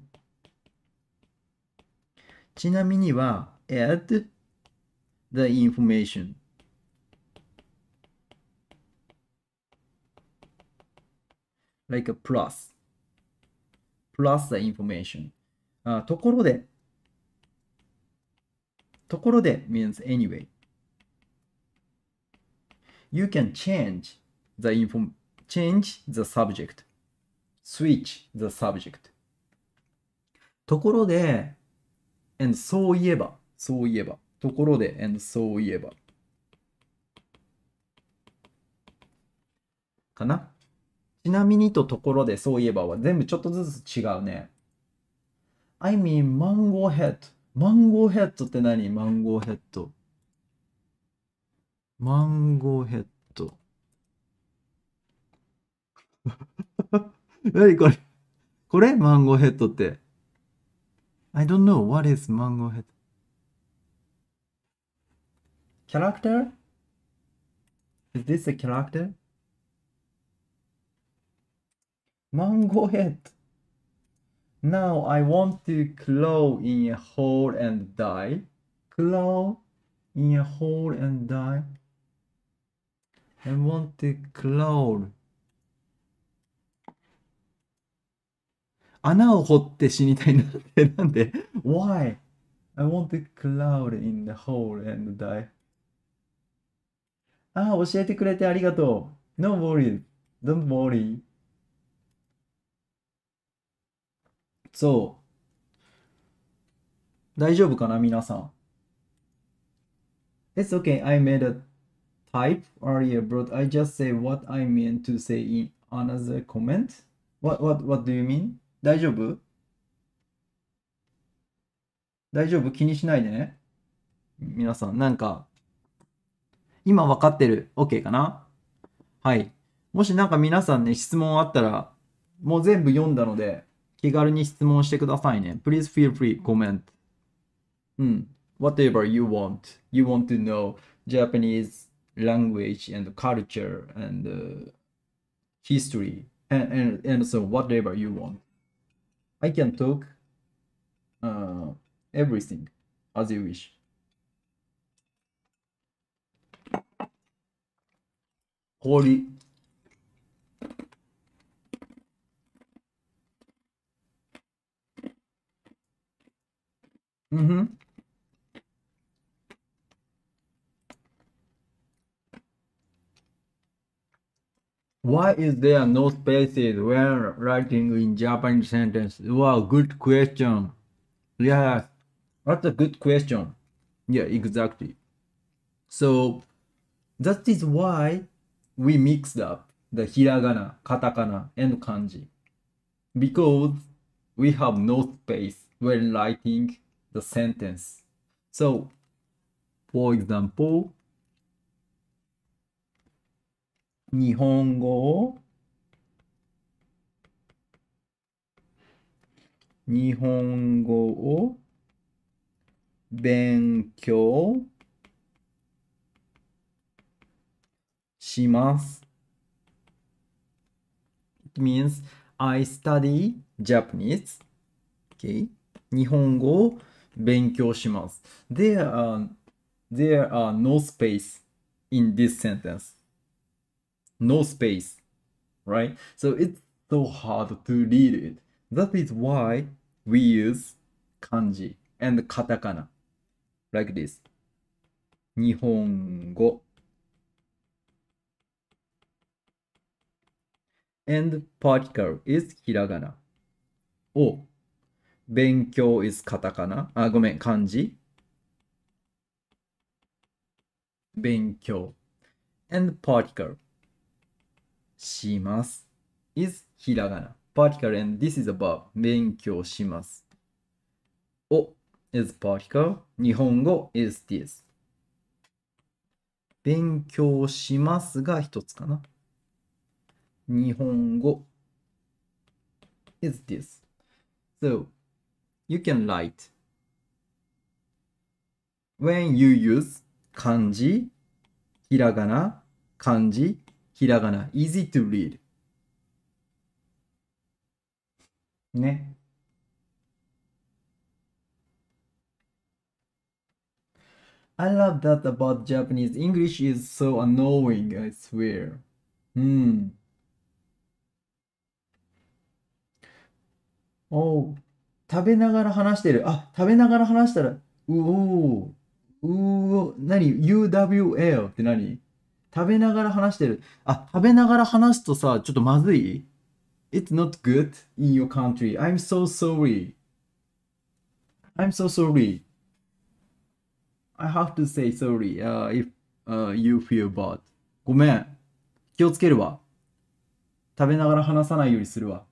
ちなみには、add the information l i k e a plus plus the information あところでところで means anyway you can change the inform change the subject switch the subject ところで and そういえば、そういえば。ところで、and そういえば。かなちなみにとところで、そういえばは全部ちょっとずつ違うね。I mean, マンゴーヘッド。マンゴーヘッドって何マンゴーヘッド。マンゴーヘッド。何これこれマンゴーヘッドって。I don't know what is mango head. Character? Is this a character? Mango head. Now I want to claw in a hole and die. Claw in a hole and die. I want to claw 穴を掘って死にたいなんて、なんで ?Why? I want the cloud in the hole and die. ああ、教えてくれてありがとう。No worry. Don't worry. そう。大丈夫かな、皆さん。It's okay. I made a type earlier, but I just say what I meant to say in another comment. What, what, what do you mean? 大丈夫大丈夫気にしないでね。皆さん、なんか、今わかってる。OK かなはい。もしなんか皆さんね、質問あったら、もう全部読んだので、気軽に質問してくださいね。Please feel free comment. うん。Whatever you want. You want to know Japanese language and culture and、uh, history and, and, and so whatever you want. I can talk uh, everything as you wish. Holy. Mm-hmm. Why is there no spaces when writing in Japanese sentence? Wow, good question. Yeah, that's a good question. Yeah, exactly. So that is why we mixed up the hiragana, katakana, and kanji. Because we have no space when writing the sentence. So, for example, 日本語日本語を勉強します。It means I study Japanese. Okay. 日本語を勉強します。There are, there are no space in this sentence. no space, right? So it's so hard to read it. That is why we use kanji and katakana like this. 日本語 and particle is hiragana を勉強 is カタカナあごめん漢字勉強 and particle します。is ひらがな。particle and this is a verb. 勉強します。お is particle 日本語 is this 勉強しますが一つかな。日本語 is this So you can write when you use 漢字ひらがな漢字ひらがな。easy to read。ね。I love that about Japanese. English is so annoying, I swear. うん。おう。食べながら話してる。あ、食べながら話したら、うおうお、何 ?UWL って何食べながら話してる。あ、食べながら話すとさ、ちょっとまずい ?It's not good in your country.I'm so sorry.I'm so sorry.I have to say sorry、uh, if uh, you feel bad. ごめん。気をつけるわ。食べながら話さないようにするわ。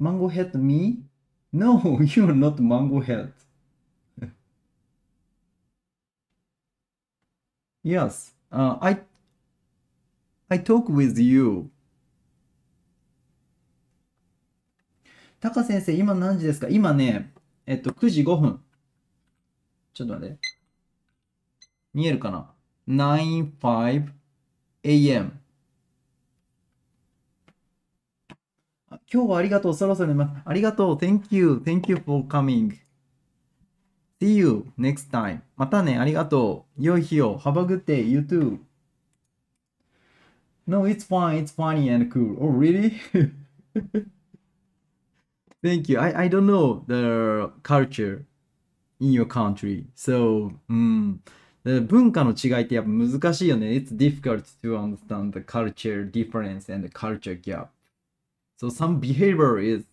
Mango head me? No, you're not mango head. Yes, uh, I I talk with you. タカ先生、今何時ですか今ね、えっと、9時5分。ちょっと待って。見えるかな ?9.5am。今日はありがとう。そろそろ寝ます。ありがとう。Thank you. Thank you for coming. See you next time. またね、ありがとう。良い日を。Have a good day. You too. No, it's fine. It's funny and cool. Oh, really? Thank you. I, I don't know the culture in your country. So, um, 文化の違いってやっぱ難しいよね。It's difficult to understand the culture difference and the culture gap. So some behavior is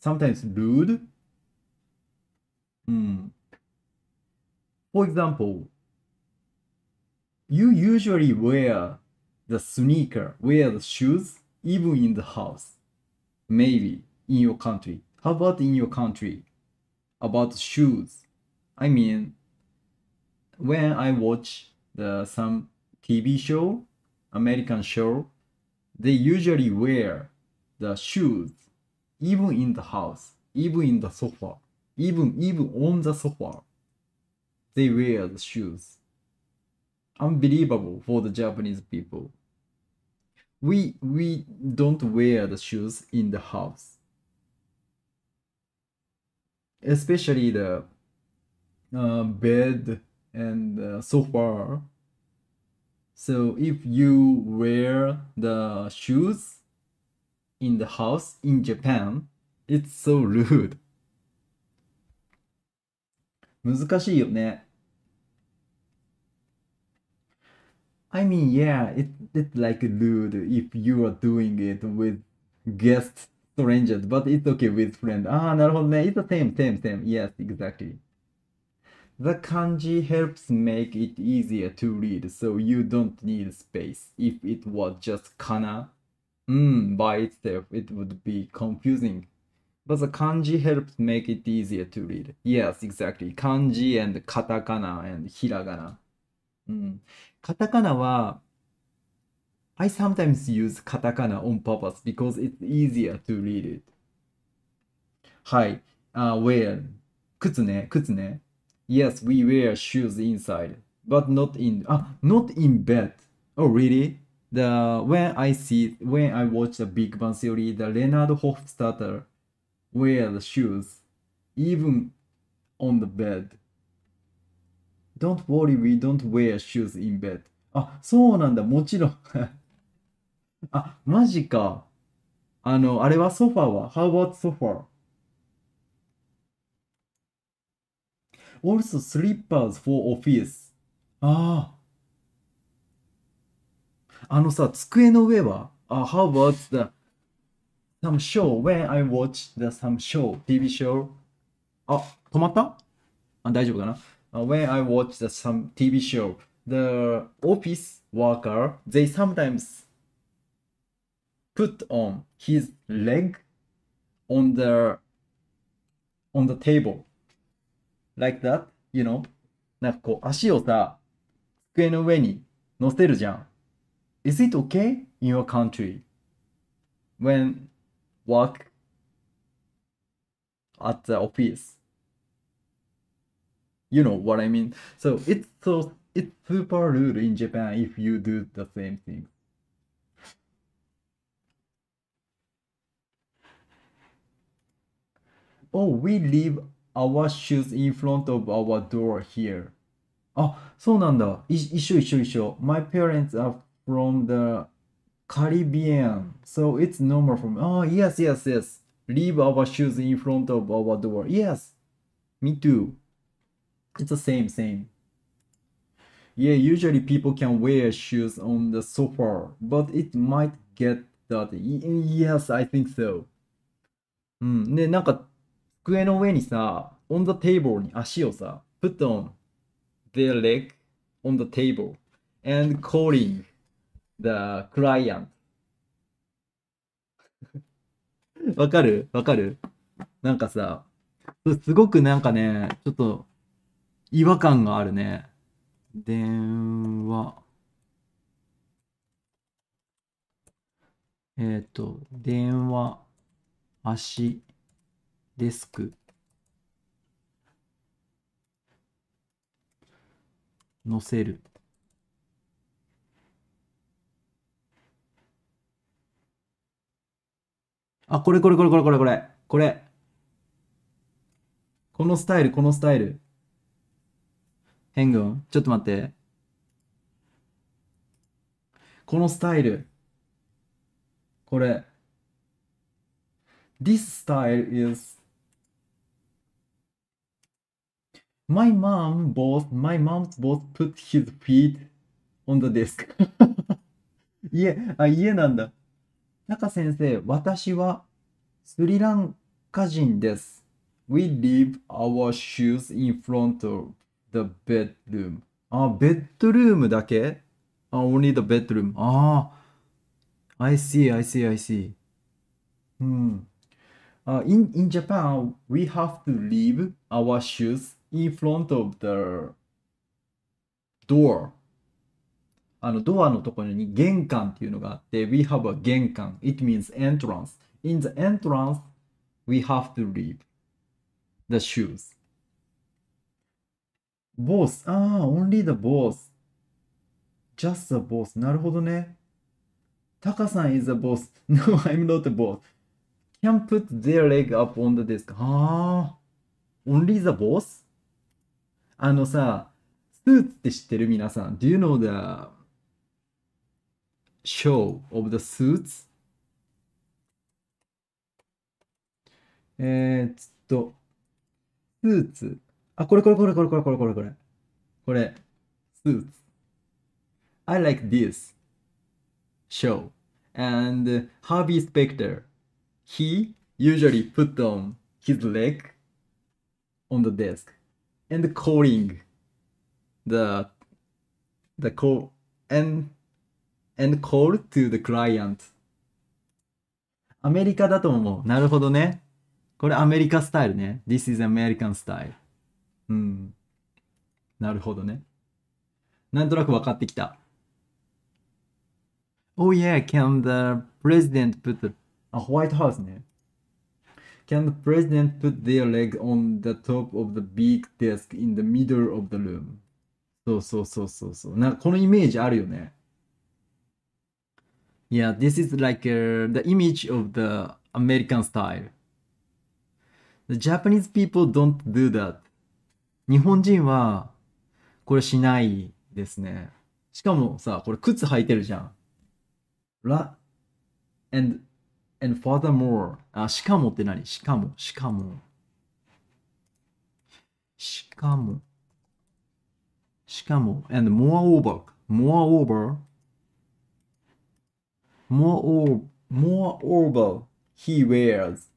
sometimes rude. Hmm. For example, you usually wear the sneaker, wear the shoes, even in the house. Maybe in your country. How about in your country? About shoes. I mean, when I watch the some TV show, American show, they usually wear the shoes even in the house, even in the sofa, even even on the sofa they wear the shoes. Unbelievable for the Japanese people. We, we don't wear the shoes in the house. Especially the uh, bed and uh, sofa. So if you wear the shoes in the house in Japan, it's so rude. 難しいよね。I mean, yeah, it it's like rude if you are doing it with guest strangers, but it's okay with friend. Ah, It's the same, same, same. Yes, exactly. The kanji helps make it easier to read, so you don't need space. If it was just kana mm, by itself, it would be confusing. But the kanji helps make it easier to read. Yes, exactly. Kanji and katakana and hiragana. Mm. カタカナは I sometimes use カタカナ on purpose because it's easier to read it. はい。Uh, wear. 靴ね、靴ね。Yes, we wear shoes inside, but not in, あ、not in bed. Oh, really? The, when I see, when I watch the Big Bang Theory, the Leonard Hofstadter wear the shoes even on the bed. Don't worry, we don't wear shoes in bed. あ、そうなんだ、もちろんあ、マジか。あの、あれはソファーは ?How about sofa?Also slippers for office. ああ。あのさ、机の上はあ、How about the some show when I watch the some show, TV show? あ、止まったあ、大丈夫かな uh, when I watch the some TV show, the office worker they sometimes put on his leg on the on the table like that you know なんかこう足をさ机の上に乗せるじゃん Is it okay in your country when work at the office you know what I mean. So it's so it's super rude in Japan if you do the same thing. Oh, we leave our shoes in front of our door here. Oh, My parents are from the Caribbean, so it's normal for me. Oh, yes, yes, yes. Leave our shoes in front of our door. Yes, me too. It's the same, same. Yeah, usually people can wear shoes on the sofa, but it might get dirty. Yes, I think so. うん。ね、なんか、机の上にさ、on the table に足をさ、put on their leg on the table and calling the client. わかるわかるなんかさ、すごくなんかね、ちょっと違和感があるね。電話。えっ、ー、と、電話、足、デスク。載せる。あ、これこれこれこれこれこれ。これ。このスタイル、このスタイル。ちょっと待って。このスタイル。これ。This style is My mom both my mom both put his feet on the desk 家、あ、家なんだ。中先生、私はスリランカ人です。We leave our shoes in front of the bedroom. あ、ベッドルームだけあ、only the bedroom. あ I see, I see, I see. うん。あ、in, in Japan, we have to leave our shoes in front of the door. あのドアのところに玄関っていうのがあって、we have a 玄関。It means entrance. In the entrance, we have to leave the shoes. boss. ああ、only the boss. just the boss. なるほどね。タカさん is the boss. No, I'm not the boss. Can put their leg up on the desk. ああ、only the boss? あのさ、スーツって知ってる皆さん。Do you know the show of the suits? えー、っと、スーツ。あ、これこれこれこれこれこれこれこれ。これ。スーツ。I like this show and Harvey Specter. He usually put on his leg on the desk and calling the the call and and call to the client. アメリカだと思う。なるほどね。これアメリカスタイルね。This is American style. うん。なるほどね。なんとなく分かってきた。Oh yeah, can the president put the... あ、ホワイトハウスね。Can the president put their leg on the top of the big desk in the middle of the room? そうそうそうそうそう。なんかこのイメージあるよね。Yeah, this is like、uh, the image of the American style. The Japanese people don't do that. 日本人は、これしないですね。しかもさ、これ靴履いてるじゃん。ら、and, and furthermore, あ、しかもって何しかも、しかも。しかも。しかも、and moreover, moreover, moreover, moreover, he wears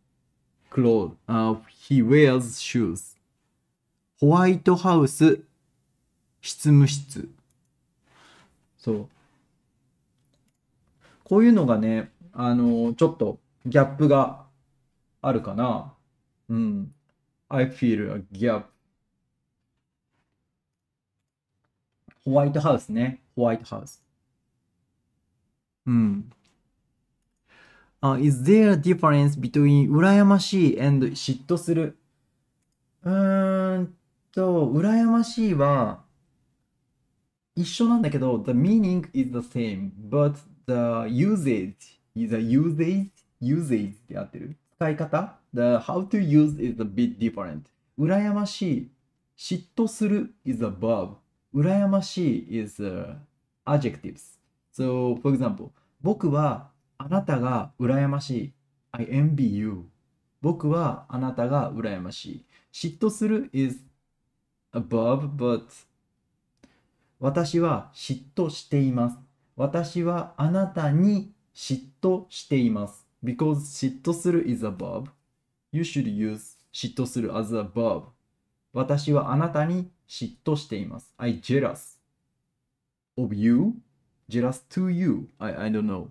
clothes, uh, he wears shoes. ホワイトハウス執務室。そう。こういうのがね、あの、ちょっとギャップがあるかな。うん。I feel a gap. ホワイトハウスね。ホワイトハウス。うん。Uh, is there a difference between 羨ましい and 嫉妬するうーんと、羨ましいは、一緒なんだけど、the meaning is the same, but the usage, is a usage, usage って合ってる使い方 ?the how to use is a bit different. 羨ましい、嫉妬する is a verb. 羨ましい is adjectives. So, for example, 僕はあなたが羨ましい。I envy you. 僕はあなたが羨ましい。嫉妬する is above, but 私は嫉妬しています。私はあなたに嫉妬しています。because 嫉妬する is above. You should use 嫉妬する as above. 私はあなたに嫉妬しています。I jealous of you, jealous to you, I, I don't know.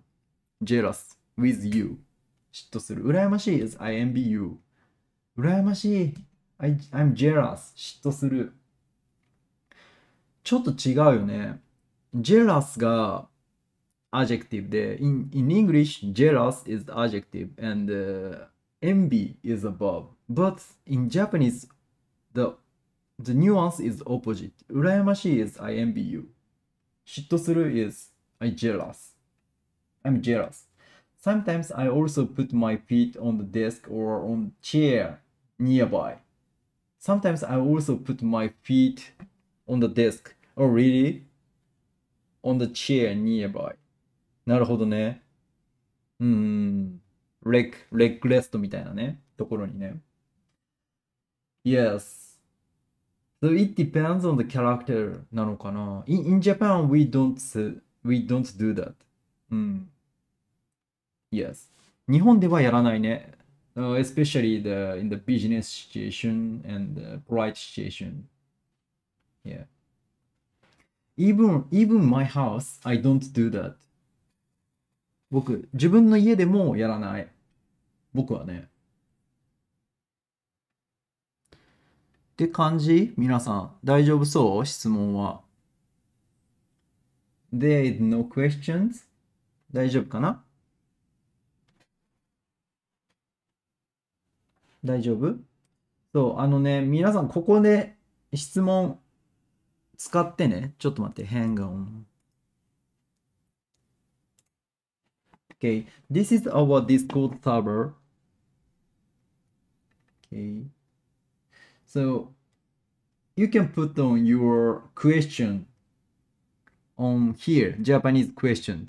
jealous with you. 嫉妬する。羨ましい is I envy you. 羨ましい。I, I'm jealous 嫉妬するちょっと違うよねが adjective で in, English jealous is adjective and、uh, envy is above but in Japanese the the nuance is opposite 羨ましい is I envy you 嫉妬する is I jealous I'm jealous sometimes I also put my feet on the desk or on chair nearby Sometimes I also put my feet on the desk or really on the chair nearby. なるほどね。うん。leg, leg rest みたいなね。ところにね。Yes. So it depends on the character なのかな。In, in Japan, we don't, we don't do that. うん。Yes. 日本ではやらないね。uh, especially the in the business situation and the r i g h t situation. Yeah. Even even my house, I don't do that. 僕、自分の家でもやらない。僕はね。って感じ皆さん、大丈夫そう質問は。There is no questions? 大丈夫かな大丈夫そう、あのね、皆さん、ここで質問使ってね。ちょっと待って、hang on. Okay, this is our Discord server. Okay. So you can put on your question on here, Japanese questions.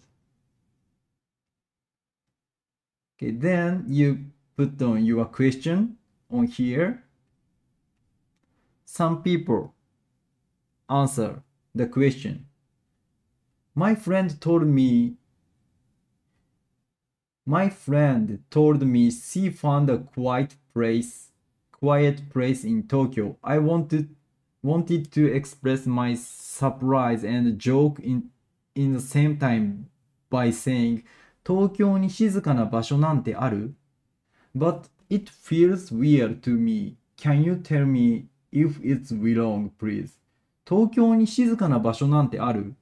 Okay, then you put on your question on here. Some people answer the question. My friend told me my friend told me she found a quiet place quiet place in Tokyo. I wanted wanted to express my surprise and joke in in the same time by saying "Tokyo aru." But it feels weird to me. Can you tell me if it's w r o n g please? 東京に静かな場所なんてある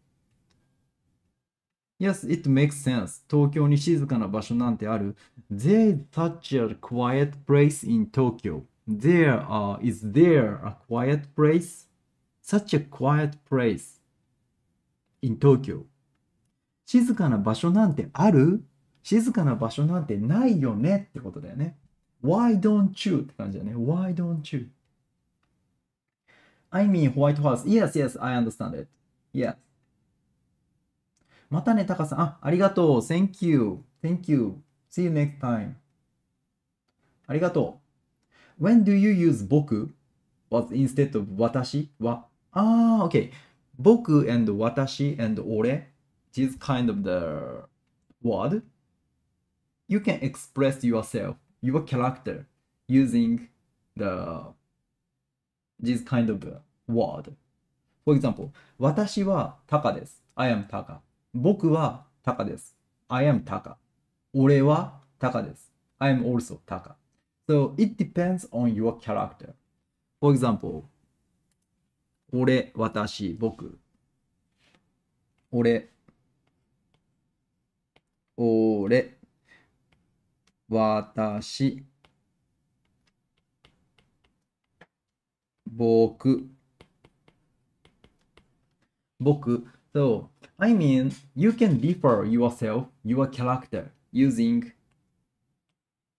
Yes, it makes sense. 東京に静かな場所なんてある。There's i such a quiet place in Tokyo. There a r is there a quiet place? Such a quiet place in Tokyo. 静かな場所なんてある静かな場所なんてないよねってことだよね。Why don't you? って感じだね。Why don't you? I mean White House. Yes, yes, I understand it. Yes. またね、タカさん。あ、ありがとう。Thank you. Thank you. See you next time. ありがとう。When do you use 僕 was instead of 私はああ、OK。僕 and 私 and 俺 is kind of the word you can express yourself, your character using the this kind of word. For example, 私はタカです。I am タカ。僕はタカです。I am タカ。俺はタカです。I am also タカ。So it depends on your character. For example, 俺、私、僕。俺、俺。私、僕、僕。So, I mean, you can refer yourself, your character, using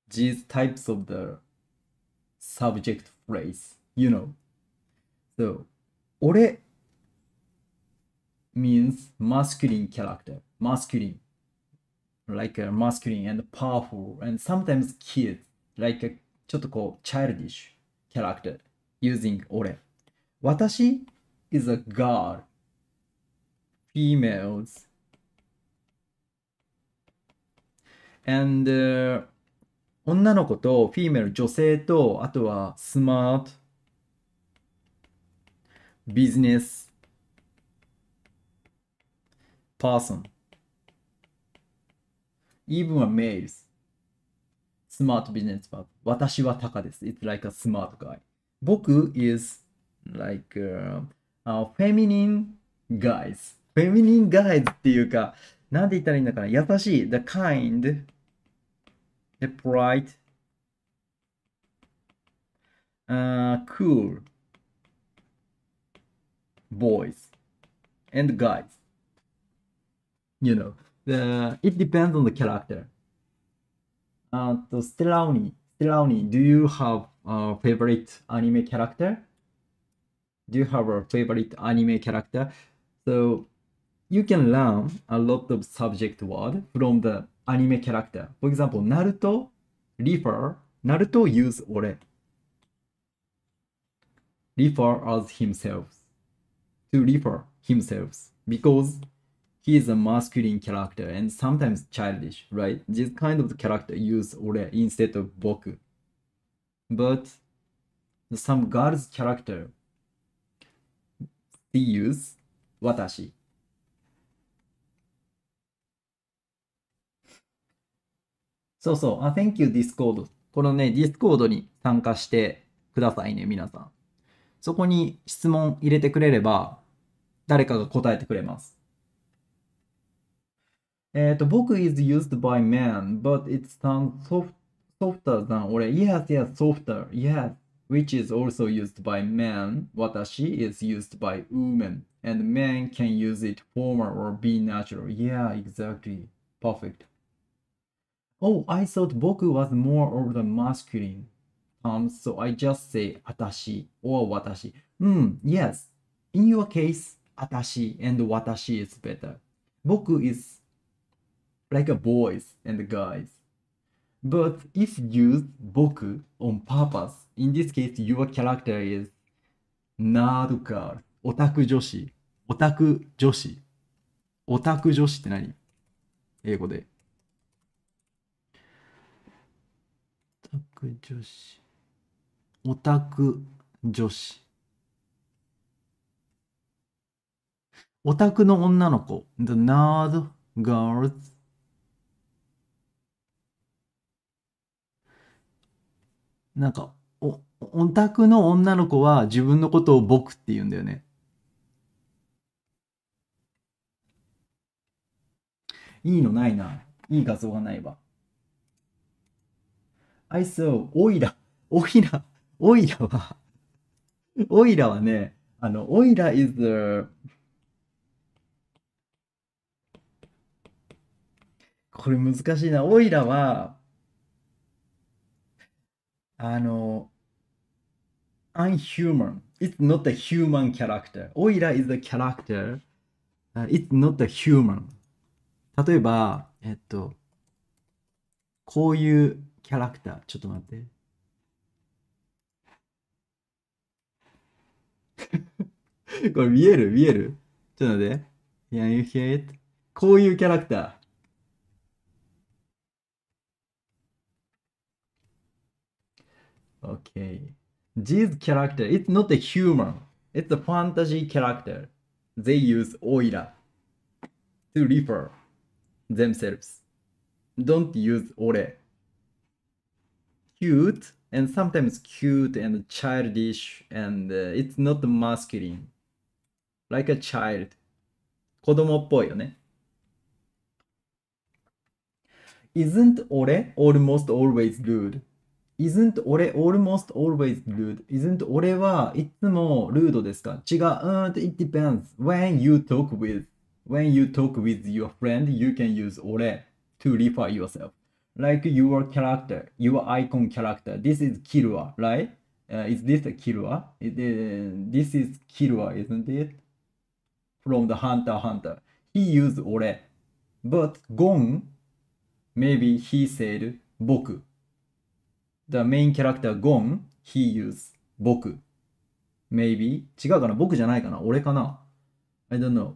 these types of the subject phrase, you know. So, 俺 means masculine character, masculine. like a masculine and powerful and sometimes cute, like a ちょっとこう childish character using 俺。私 is a girl. Females. And、uh, 女の子と female 女性とあとは smart business person even a males. Smart b u s i n e s 私はタカです。It's like a smart guy. 僕 is like a, a feminine guys. feminine guys っていうか、なんて言ったらいいんだかな。優しい。the kind, the bright, uh, cool boys and guys. You know. the it depends on the character. Uh, so Stellani, do you have a favorite anime character? Do you have a favorite anime character? So you can learn a lot of subject word from the anime character. For example, Naruto refer Naruto use ore. Refer as himself. To refer himself because He is a masculine character and sometimes childish, right? This kind of character use ore instead of boku. But some girl's character t h e use watashi. o so, thank you Discord. このね、Discord に参加してくださいね、皆さん。そこに質問入れてくれれば、誰かが答えてくれます。えっ、ー、と、僕 uh, is used by men, but it sounds soft, softer than 俺。Yes, yes, softer. Yes, which is also used by men. 私 is used by women. And men can use it warmer or be natural. Yeah, exactly. Perfect. Oh, I thought boku was more of the masculine um, so I just say atashi or watashi. Hmm, yes. In your case, atashi and watashi is better. 僕 is like a boys and guys. But if u s e boku on purpose, in this case your character is nerd girl, オタク女子、オタク女子。オタク女子って何英語で。オタク女子。オタク女子。オタクの女の子。The Nerd Girls なんか、お、オタクの女の子は自分のことを僕って言うんだよね。いいのないな。いい画像がないわ。アイス w オイラ、オイラ、オイラは、オイラはね、あの、オイラ is the, これ難しいな。オイラは、あの、unhuman. It's not a human character. オイラ is a character. It's not a human. 例えば、えっと、こういうキャラクター。ちょっと待って。これ見える見えるちょっと待って。Can you hear it? こういうキャラクター。Okay. These character, it's not a human. It's a fantasy character. They use Oira to refer themselves. Don't use Ore. Cute and sometimes cute and childish and uh, it's not masculine. Like a child. is not Ore almost always rude? isn't 俺 almost always rude isn't 俺はいつも rude ですか違う。うん it depends when you talk with when you talk with your friend you can use 俺 to refer yourself like your character your icon character this is Kirua right uh, is this a Kirua is, uh, this is Kirua isn't it from the hunter hunter he used 俺 but Gon maybe he said 僕 The main character gone, he use 僕。Maybe 違うかな僕じゃないかな俺かな ?I don't know.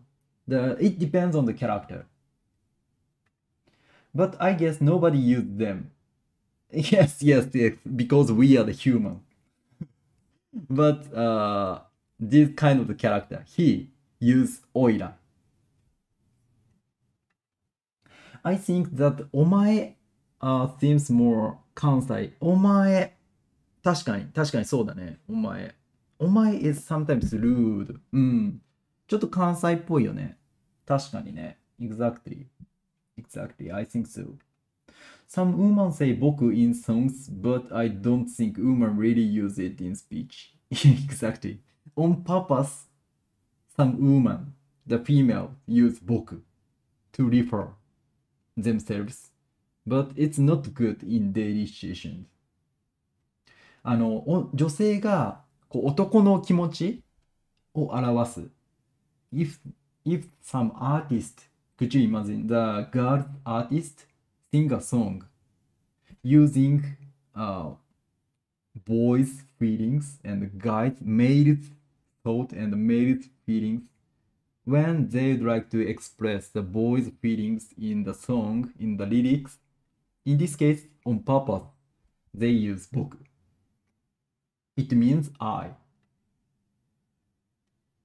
The, it depends on the character. But I guess nobody used them. Yes, yes, yes, because we are the human. but uh, this kind of the character, he used oira. I think that お前、uh, seems more 関西お前確かに確かにそうだねお前お前 is sometimes rude うんちょっと関西っぽいよね確かにね exactly exactly I think so Some women say b o k in songs, but I don't think women really use it in speech. exactly. On purpose, some women, the female, use b o k to refer themselves but it's not good in daily situations あの女性がこう男の気持ちを表す if, if some artist could you imagine the girl artist sing a song using uh, boys feelings and guys male thought and male feelings when they'd like to express the boys feelings in the song in the lyrics In this case, on purpose, they use b o k It means I.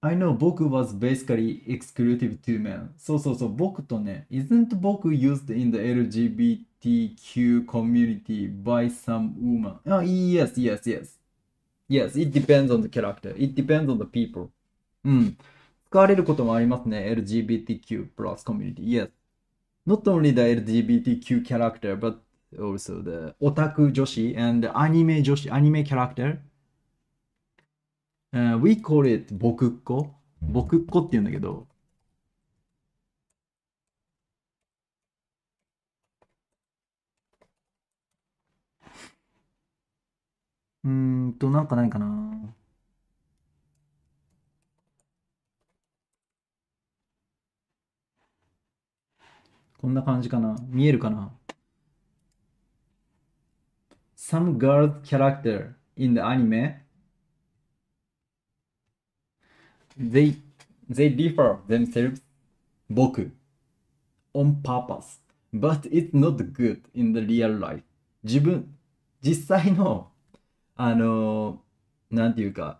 I know 僕 was basically exclusive to men. そうそうそう、僕とね、isn't 僕 used in the LGBTQ community by some woman? あ、oh, yes, yes, yes. Yes, it depends on the character. It depends on the people. うん。使われることもありますね。LGBTQ plus community. Yes. not only the LGBTQ character, but also the otaku joshi and anime joshi, anime character. Uh, we call it 僕っ子。僕っ子って言うんだけど、うんと、なんかないかな。こんな感じかな見えるかな ?Some girl character in the anime they, they refer themselves 僕 on purpose but it's not good in the real life 自分実際のあのー、なんていうか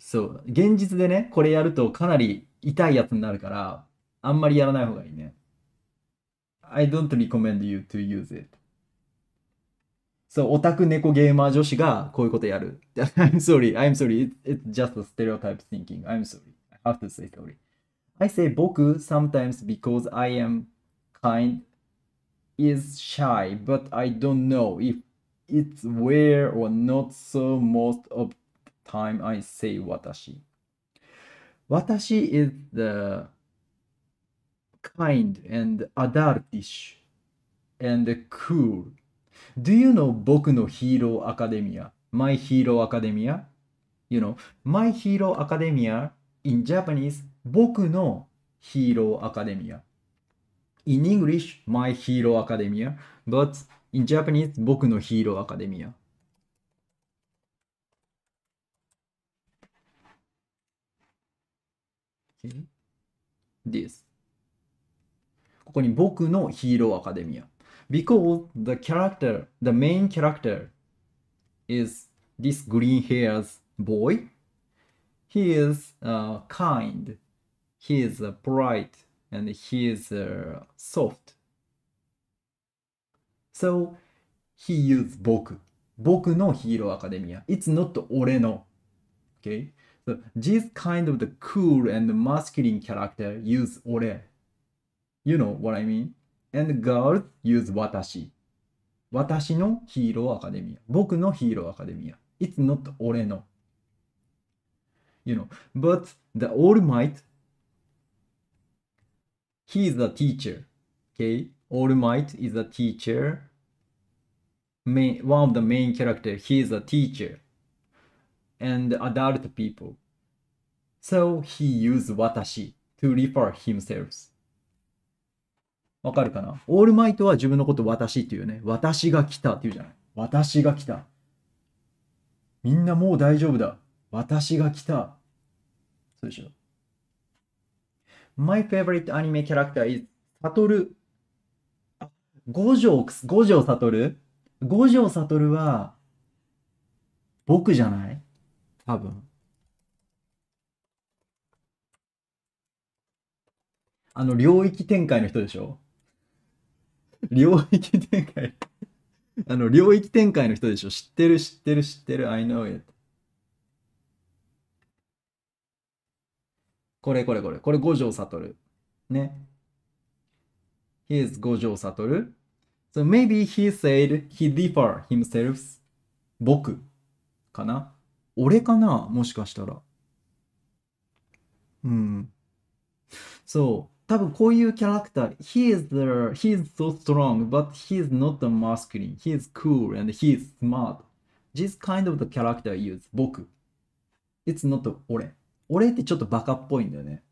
そう現実でねこれやるとかなり痛いやつになるからあんまりやらない方がいいね。I don't recommend you to use it. そう、オタク猫ゲーマー女子がこういうことやる。I'm sorry, I'm sorry, it's just a stereotype thinking. I'm sorry, I have to say sorry. I say 僕 sometimes because I am kind is shy, but I don't know if it's where or not, so most of the time I say 私。私 is the kind and adultish and cool. Do you know 僕のヒーローアカデミア ?My Hero Academia? You know, My Hero Academia in Japanese 僕のヒーローアカデミア。In English, My Hero Academia, but in Japanese 僕のヒーローアカデミア。This. ここに僕のヒーローアカデミア。Because the character, the main character is this green hairs boy. He is uh, kind, he is uh, bright, and he is uh, soft. So he used 僕。僕のヒーローアカデミア。It's not 俺の。Okay? So this kind of the cool and masculine character use 俺。You know what I mean? And girls use 私。私のヒーローアカデミア。僕のヒーローアカデミア。It's not 俺の。You know, but the All Might, he is a teacher. Okay, All Might is a teacher. Main, one of the main character, he is a teacher. And adult people. So he used watashi to refer himself. わかるかなオールマイトは自分のこと私っていうね。私が来たっていうじゃない。私が来た。みんなもう大丈夫だ。私が来た。そうでしょ。My favorite anime character is サトル。あ、五条、五条サトル五条サトルは、僕じゃない多分。あの、領域展開の人でしょ領域展開あの、領域展開の人でしょ。知ってる、知ってる、知ってる。I know it. これ、これ、これ。これ、五条悟。ね。h e i s 五条悟。So maybe he said he differ himself. 僕かな俺かなもしかしたら。うん。そう。多分こういうキャラクター、he is, the, he is so strong, but he is not a masculine, he is cool and he is smart. This kind of the character use 僕。It's not 俺。俺ってちょっとバカっぽいんだよね。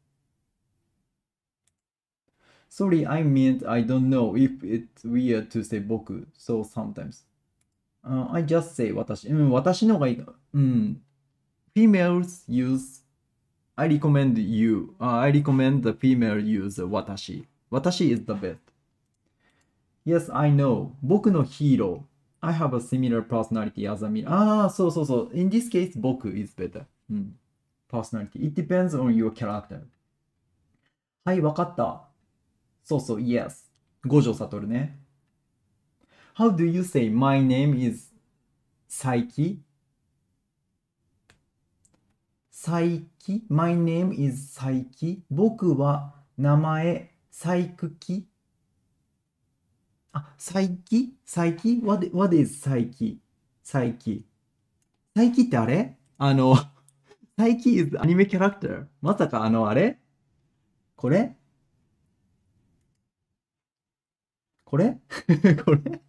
Sorry, I meant I don't know if it's weird to say 僕 so sometimes.、Uh, I just say 私。うん、私の方がいい。うん。Females use I recommend you. Uh, I recommend the female u s e 私。私 is the best. Yes, I know. 僕のヒーロー。I have a similar personality as a me. ああ、そうそうそう。In this case, 僕 is better.、うん、personality. It depends on your character. はい、わかった。そうそう、yes. 五条悟ね。How do you say my name is 佐伯イキ My name is 佐伯僕は名前佐伯あ、佐伯佐伯 what, ?What is 佐伯佐伯佐伯ってあれあの、佐伯 is アニメキャラクター。まさかあの、あれこれこれ これ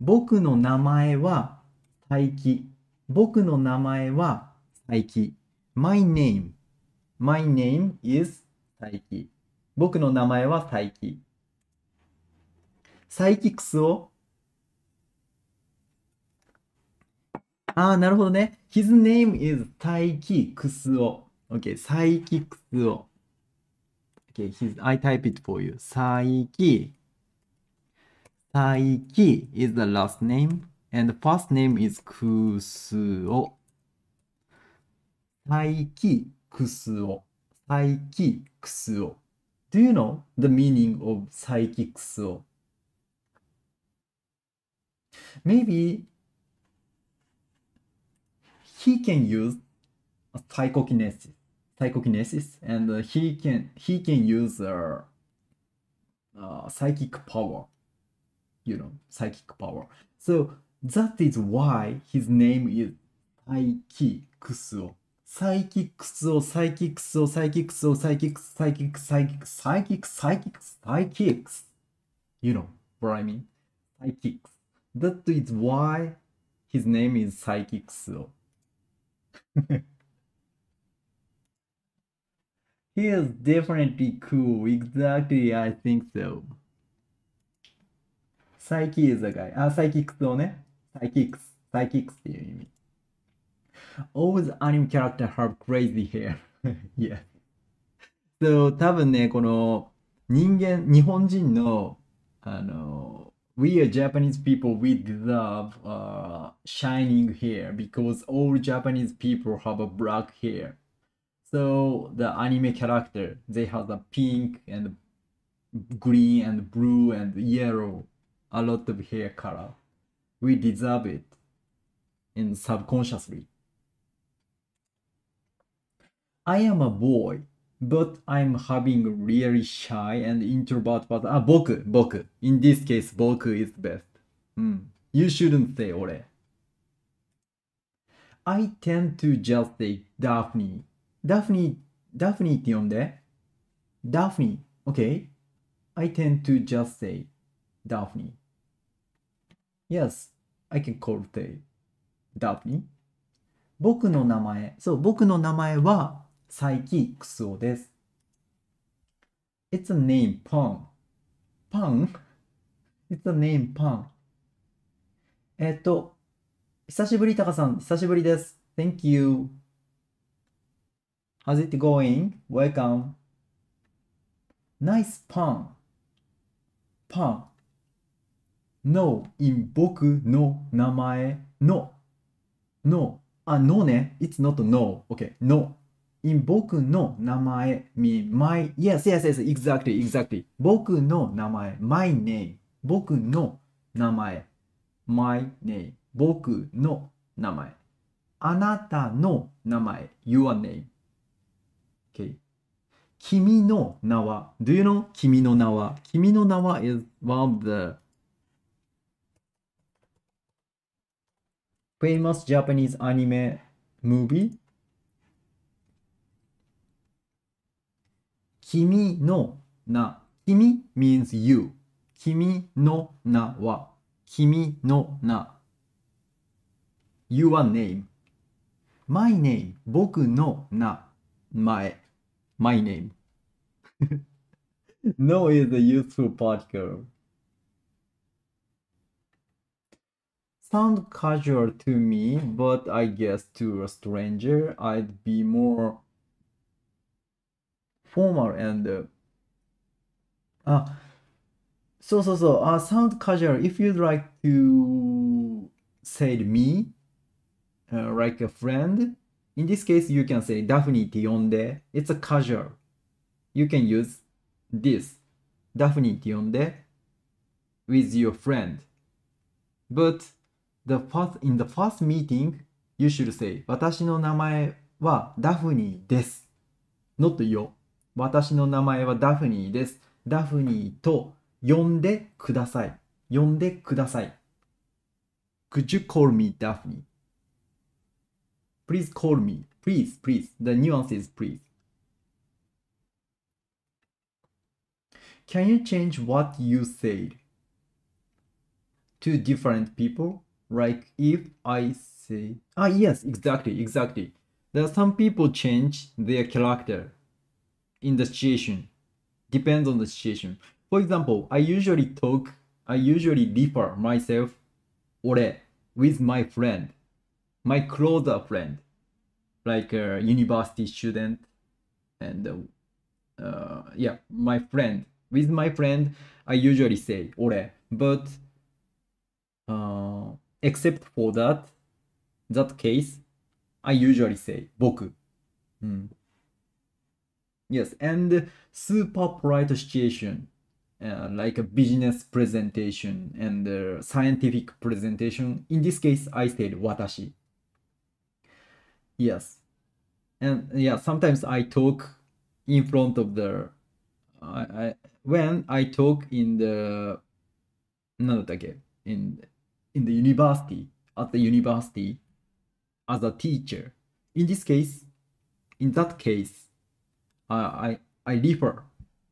僕の名前は佐伯。僕の名前は佐伯。My name. My name is 佐伯。僕の名前は佐伯。サイキクスを。ああ、なるほどね。His name is サイキクスを。OK、サイキクスを。OK、his, I type it for you. サイキ。サイキ is the last name. And the first name is Kusuo. Saiki Kusuo. Saiki Kusuo. Do you know the meaning of Saiki Kusuo? Maybe he can use psychokinesis psychokinesis and uh, he can he can use uh, uh, psychic power you know psychic power so that is why his name is You know what I mean? That is why his name is He is definitely cool. Exactly, I think so. is a guy. Ah, ne? psychics, psychics the anime characters have crazy hair. yeah. So 多分ね、この人間、日本人の、あの、We are Japanese people, we deserve、uh, shining hair because all Japanese people have a black hair. So the anime character, they have a pink and green and blue and yellow, a lot of hair color we deserve it and subconsciously. I am a boy, but I'm having really shy and introvert but ah boku boku in this case boku is best. Mm. You shouldn't say ore. I tend to just say Daphne. Daphne Daphne って呼んで Daphne, okay? I tend to just say Daphne. Yes, I can call the Daphne. 僕の名前、そう、僕の名前は、サイキクスオです。It's a name, Pan. Pan? ?It's a name, Pan. えっと、久しぶり、タカさん。久しぶりです。Thank you. How's it going? Welcome. Nice pun. Pun. No, の、n 僕の名前の、の、あ、のね、it's not no, okay, no. in 僕の名前 me, my, yes, yes, yes, exactly, exactly. 僕の名前 my name. 僕の名前 my name. 僕の名前。あなたの名前 your name. Okay. 君の名は do you know 君の名は君の名は is one of the famous Japanese anime movie 君の名君 means you 君の名は君の名 your name my name 僕の名前 my name no is a useful particle sound casual to me, but I guess to a stranger, I'd be more formal and uh, ah, so so so uh, sound casual. If you'd like to say to me, uh, like a friend, in this case you can say Daphne Tionde. It's a casual. You can use this Daphne Tionde with your friend, but the first, in the first meeting, you should say 私の名前はダフニーです。not y 私の名前はダフニーです。ダフニーと呼んでください。呼んでください。Could you call me Daphne? Please call me. Please, please. The nuance is please. Can you change what you said to different people? Like if I say, ah, yes, exactly, exactly. There are some people change their character in the situation. Depends on the situation. For example, I usually talk, I usually differ myself, ore, with my friend, my closer friend, like a university student, and uh, uh yeah, my friend. With my friend, I usually say ore, but uh, except for that, that case, I usually say hmm. Yes, and super polite situation, uh, like a business presentation and a uh, scientific presentation. In this case, I said Yes, And yeah, sometimes I talk in front of the. I, I, when I talk in the. なんだっけ in in the university, at the university, as a teacher. In this case, in that case, I, I, I refer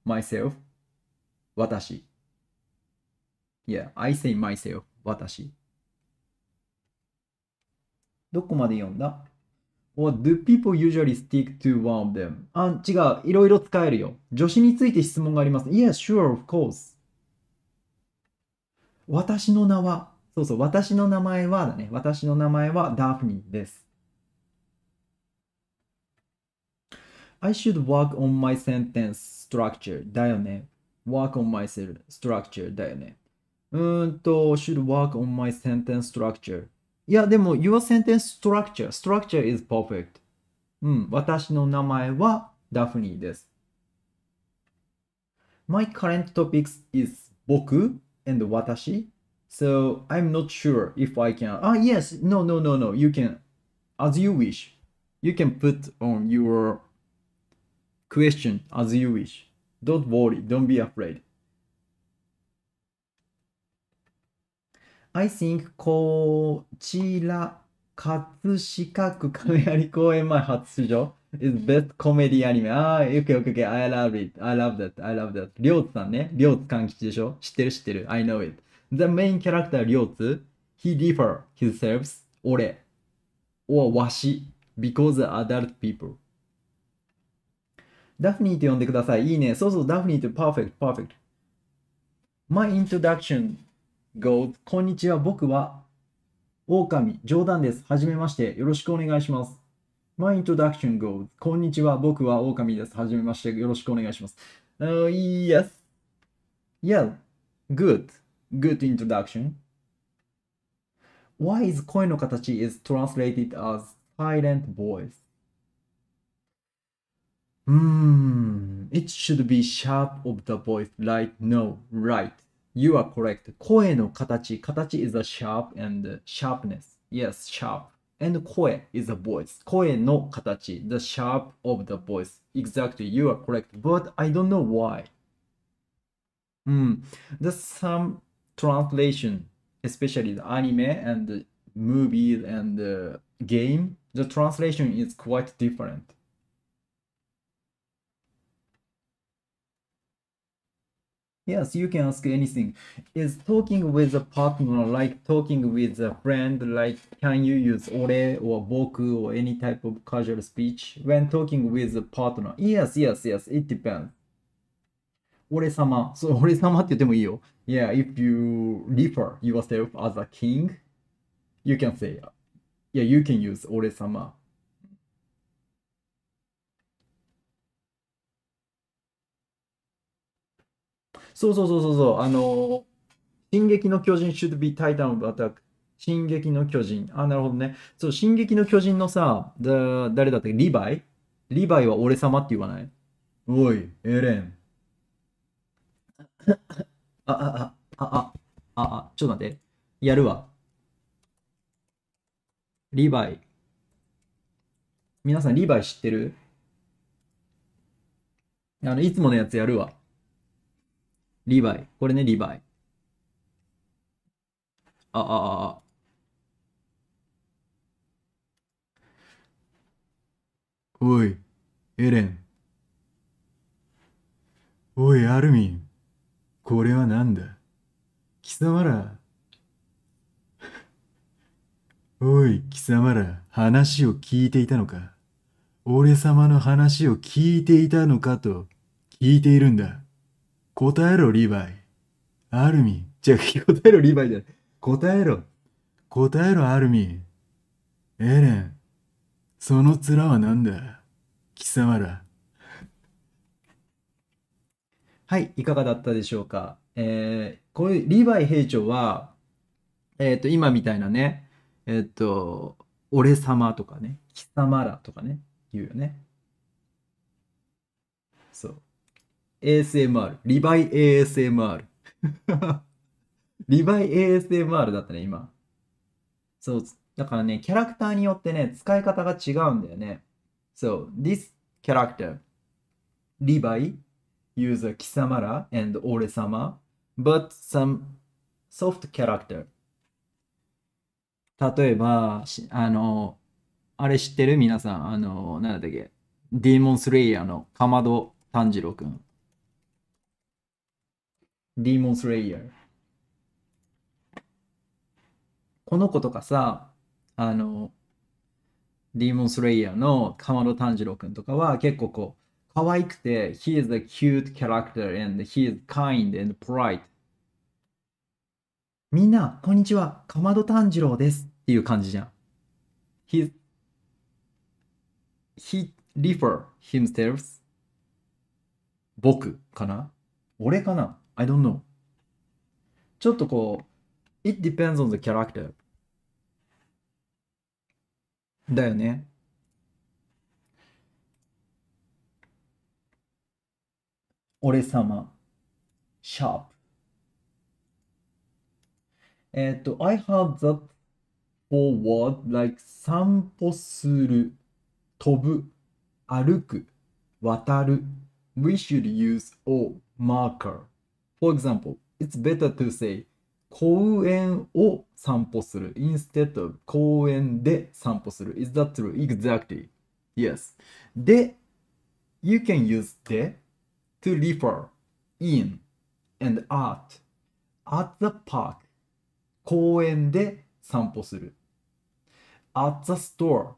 myself, 私 Yeah, I say myself, 私。どこまで読んだ Or do people usually stick to one of them? あ、違う。いろいろ使えるよ。助詞について質問があります。Yes, sure, of course. 私の名はそうそう、私の名前はだね。私の名前はダフニーです。I should work on my sentence structure だよね。work on my structure だよね。うーんと、should work on my sentence structure いや、でも、your sentence structure, structure is perfect. うん、私の名前はダフニーです。My current topics is 僕 and 私 So I'm not sure if I can. Ah, yes. No, no, no, no. You can, as you wish. You can put on your question as you wish. Don't worry. Don't be afraid. I think こちら葛飾区亀有公園前初出場 is best comedy anime. ああ、okay, okay, okay. I love it. I love that. I love that. りょうつさんね。りょうつかんきちでしょ知ってる知ってる。I know it. The main character 両津 He refer himself 俺 or わし because adult people ダフニーと呼んでください。いいね。そうそう、ダフニーと perfect, perfect. My introduction goes こんにちは、僕は狼、冗談です。はじめまして。よろしくお願いします。My introduction goes こんにちは、僕は狼です。はじめまして。よろしくお願いします。Uh, yes. Yeah. Good. Good introduction. Why is koi no katachi is translated as silent voice? Hmm, it should be sharp of the voice, right? No, right. You are correct. Koe no katachi. Katachi is a sharp and sharpness. Yes, sharp. And koe is a voice. Koe no katachi, the sharp of the voice. Exactly, you are correct. But I don't know why. Hmm, the some translation, especially the anime and the movies and the game, the translation is quite different. Yes, you can ask anything. Is talking with a partner like talking with a friend? Like, can you use ore or boku or any type of casual speech when talking with a partner? Yes, yes, yes. It depends. sama, yeah, if you refer yourself as a king, you can say, yeah, you can use Ore-sama. So, so, so, so, so, あの、進撃の巨人 should be Titan of Attack. 進撃の巨人。あ、なるほどね。そう、進撃の巨人のさ、だ誰だったっけリヴァイリヴァイは俺様って言わないおい、エレン。あ、あ、あ、あ、あ、あ、あ、ちょっと待って。やるわ。リヴァイ。皆さん、リヴァイ知ってるあの、いつものやつやるわ。リヴァイ。これね、リヴァイ。あ、あ、あ、あ。おい、エレン。おい、アルミン。これは何だ貴様ら。おい、貴様ら、話を聞いていたのか俺様の話を聞いていたのかと聞いているんだ。答えろ、リヴァイ。アルミン。じゃあ、答えろ、リヴァイじゃ答えろ。答えろ、アルミン。エレン。その面は何だ貴様ら。はい、いかがだったでしょうか。えー、こういうリヴァイ兵長は、えっ、ー、と、今みたいなね、えっ、ー、と、俺様とかね、貴様らとかね、言うよね。そう。ASMR、リヴァイ ASMR。リヴァイ ASMR だったね、今。そう、だからね、キャラクターによってね、使い方が違うんだよね。そう、this character, リヴァイ use a Kisamara and Ore-sama, but some soft character. 例えば、あの、あれ知ってる皆さん、あの、なんだっけ、ディーモンスレイヤーのかまど炭治郎くん。ディーモンスレイヤー。この子とかさ、あの、ディーモンスレイヤーのかまど炭治郎くんとかは結構こう、可愛くて、he is a cute character and he is kind and polite. みんな、こんにちは、かまど炭治郎ですっていう感じじゃん。He, he refer himself 僕かな俺かな ?I don't know. ちょっとこう、it depends on the character. だよね。俺様、シャープ。えっ、と、I have that forward, like 散歩する、飛ぶ、歩く、渡る。We should use O marker. For example, it's better to say 公園を散歩する instead of 公園で散歩する is that true exactly yes で you can use で to refer in and at at the park 公園で散歩する at the store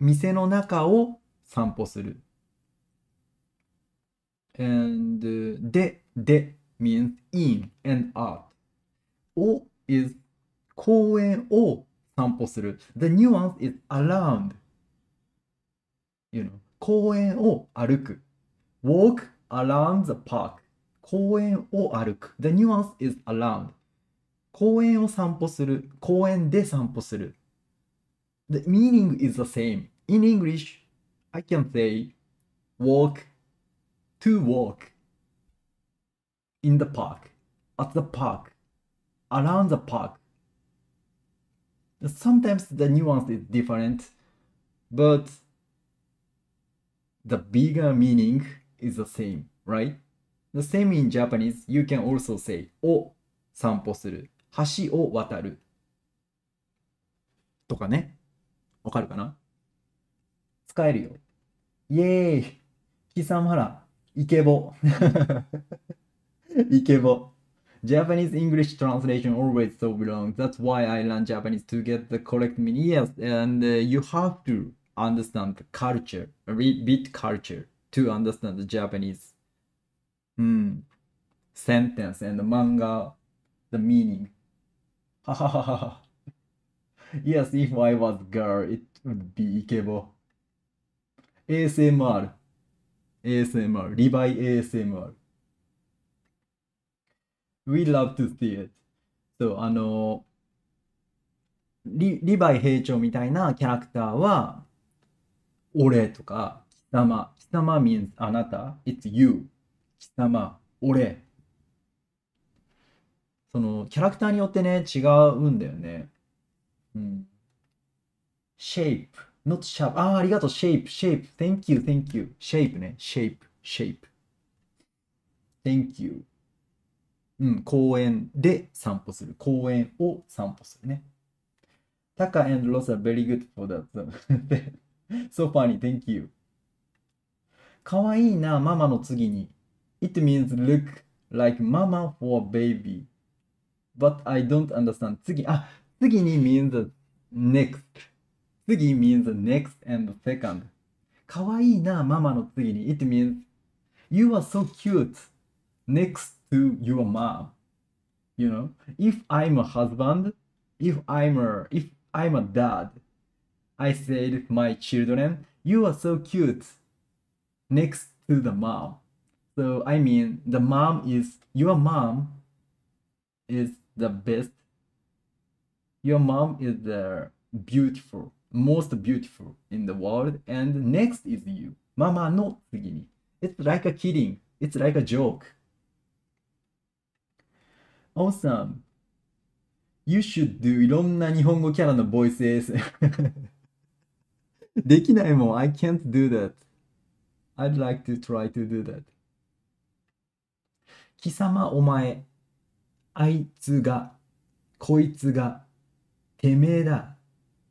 店の中を散歩する and でで means in and u t を is 公園を散歩する the nuance is around you know 公園を歩く walk around the park 公園を歩く the nuance is around 公園を散歩する公園で散歩する the meaning is the same in English I can say walk to walk in the park at the park around the park sometimes the nuance is different but the bigger meaning is the same, right? The same in Japanese, you can also say を散歩する、橋を渡るとかね。わかるかな使えるよ。イェーイ貴様ら、イケボ。イケボ。Japanese English translation always so b e long. That's why I learn Japanese to get the correct meaning. Yes, and uh, you have to understand the culture, a bit culture. to understand the Japanese うん、sentence and manga the meaning. yes, if I was a girl, it would be Ikebo. ASMR. ASMR. Revive ASMR. We love to see it. So, あの、リリヴァイ兵長みたいなキャラクターは、俺とか、貴様、様 means あなた。It's you. 貴様、俺。その、キャラクターによってね、違うんだよね。うん。shape, not sharp. ああ、ありがとう。shape, shape. Thank you, thank you. shape ね。shape, shape. Thank you. うん、公園で散歩する。公園を散歩するね。Taka and Ross are very good for that. so funny. Thank you. 可愛いなママの次に。It means look like mama for baby. But I don't understand. 次、あ、次に means next. 次 means next and second. 可愛いなママの次に。It means you are so cute next to your mom. You know, if I'm a husband, if I'm a, if I'm a dad, I said my children, you are so cute next to the mom. So I mean, the mom is your mom is the best. Your mom is the beautiful, most beautiful in the world, and next is you. Mama no tsugini. It's like a kidding. It's like a joke. Awesome. You should do いろんな日本語キャラのホイス I できないもん。I can't do that. I'd like to try to do that. 貴様お前、あいつが、こいつが、てめえだ。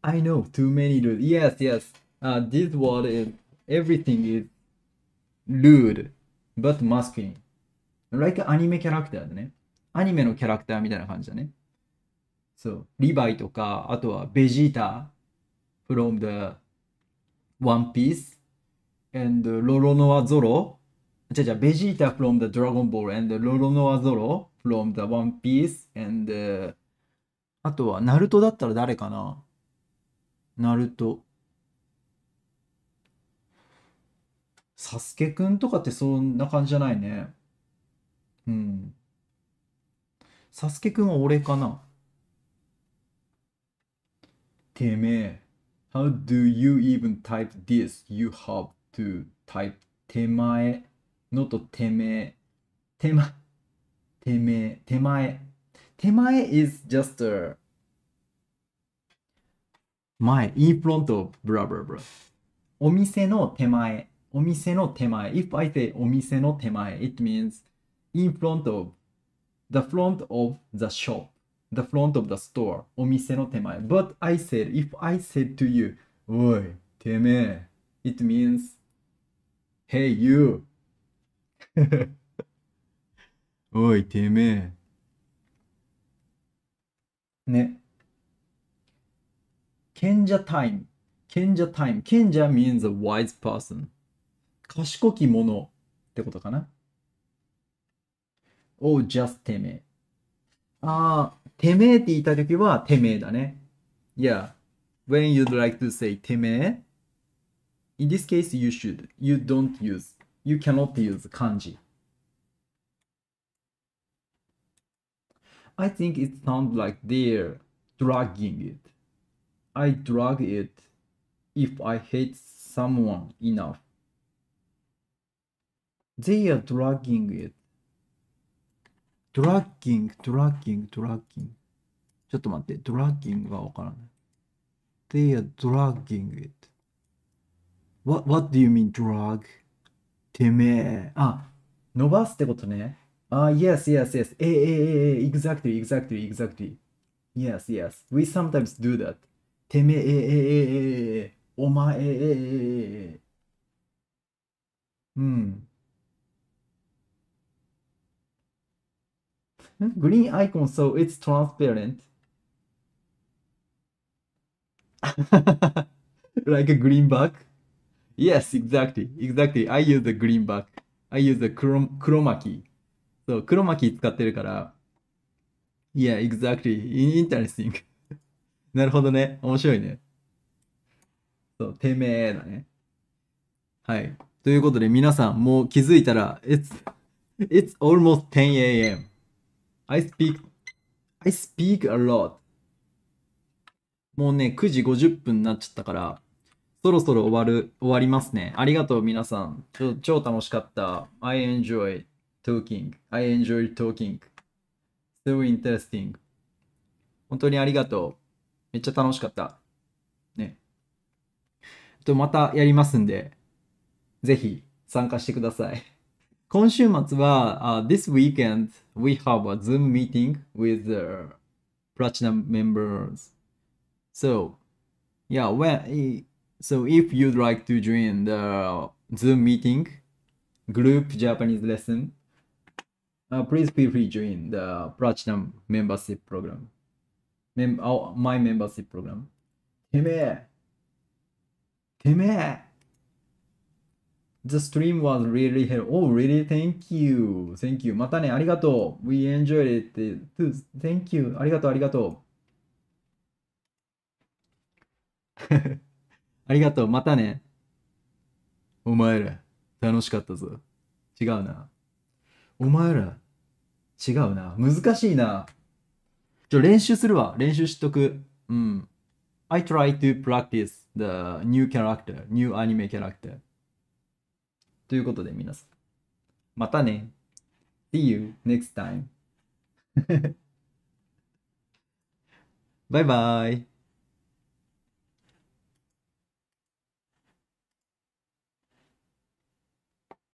I know too many rude. Yes, yes.、Uh, this word is everything is rude but masculine. Like アニメキャラクターだね。アニメのキャラクターみたいな感じだね。そう、リヴァイとか、あとはベジータ from the One Piece and Loronoa Zoro じゃじゃ、ベジータ from the Dragon Ball and Loronoa Zoro from the One Piece and、uh, あとは、ナルトだったら誰かなナルト。サスケくんとかってそんな感じじゃないね。うん。サスケくんは俺かなてめえ。How do you even type this? You have to type 手前のと手め手前手前手前手前 is just a 前 in front of blah b l お店の手前お店の手前 if I say お店の手前 it means in front of the front of the shop the front of the store お店の手前 but I said if I said to you おいてめえ it means Hey you! おい、てめえ。ね。賢者タイム。賢者タイム。賢者 means a wise person. 賢き者ってことかな。Oh, just てめえ。ああ、てめえって言いたいときはてめえだね。Yeah. When you'd like to say てめえ In this case, you should. You don't use. You cannot use kanji. I think it sounds like they're dragging it. I drag it if I hate someone enough. They are dragging it. dragging, dragging, dragging. ちょっと待って、dragging are dragging it. What What do you mean drug? てめえ。あ、伸ばすってことね。あ、yes, yes, yes. えええええ exactly, exactly, exactly. Yes, yes. We sometimes do that. てめえええええええ。お前ええええええ。うん。Green icon, so it's transparent. like a green bug. Yes, exactly. Exactly. I use the green back. I use the chroma, c r o m a key. So, chroma key 使ってるから。Yeah, exactly. Interesting. なるほどね。面白いね。そう、てめえだね。はい。ということで、皆さん、もう気づいたら、It's, it's almost 10am. I speak, I speak a lot. もうね、9時50分になっちゃったから、そろそろ終わる、終わりますね。ありがとう、皆さん。ちょ超楽しかった。I enjoy talking. I enjoy talking. So interesting. 本当にありがとう。めっちゃ楽しかった。ね。と、またやりますんで、ぜひ参加してください。今週末は、uh, This weekend we have a Zoom meeting with the Platinum members. So, yeah, when, So if you'd like to join the Zoom meeting, group Japanese lesson, uh, please feel free to join the Platinum membership program. Mem oh, my membership program. てめえてめえ The stream was really helpful. Oh, really? Thank you. Thank you. We enjoyed it. Too. Thank you. ありがとう、ありがとう。ありがとう、またね。お前ら、楽しかったぞ。違うな。お前ら、違うな。難しいな。ちょ、練習するわ。練習しとく。うん。I try to practice the new character, new anime character. ということで皆さん。またね。See you next time. バイバイ。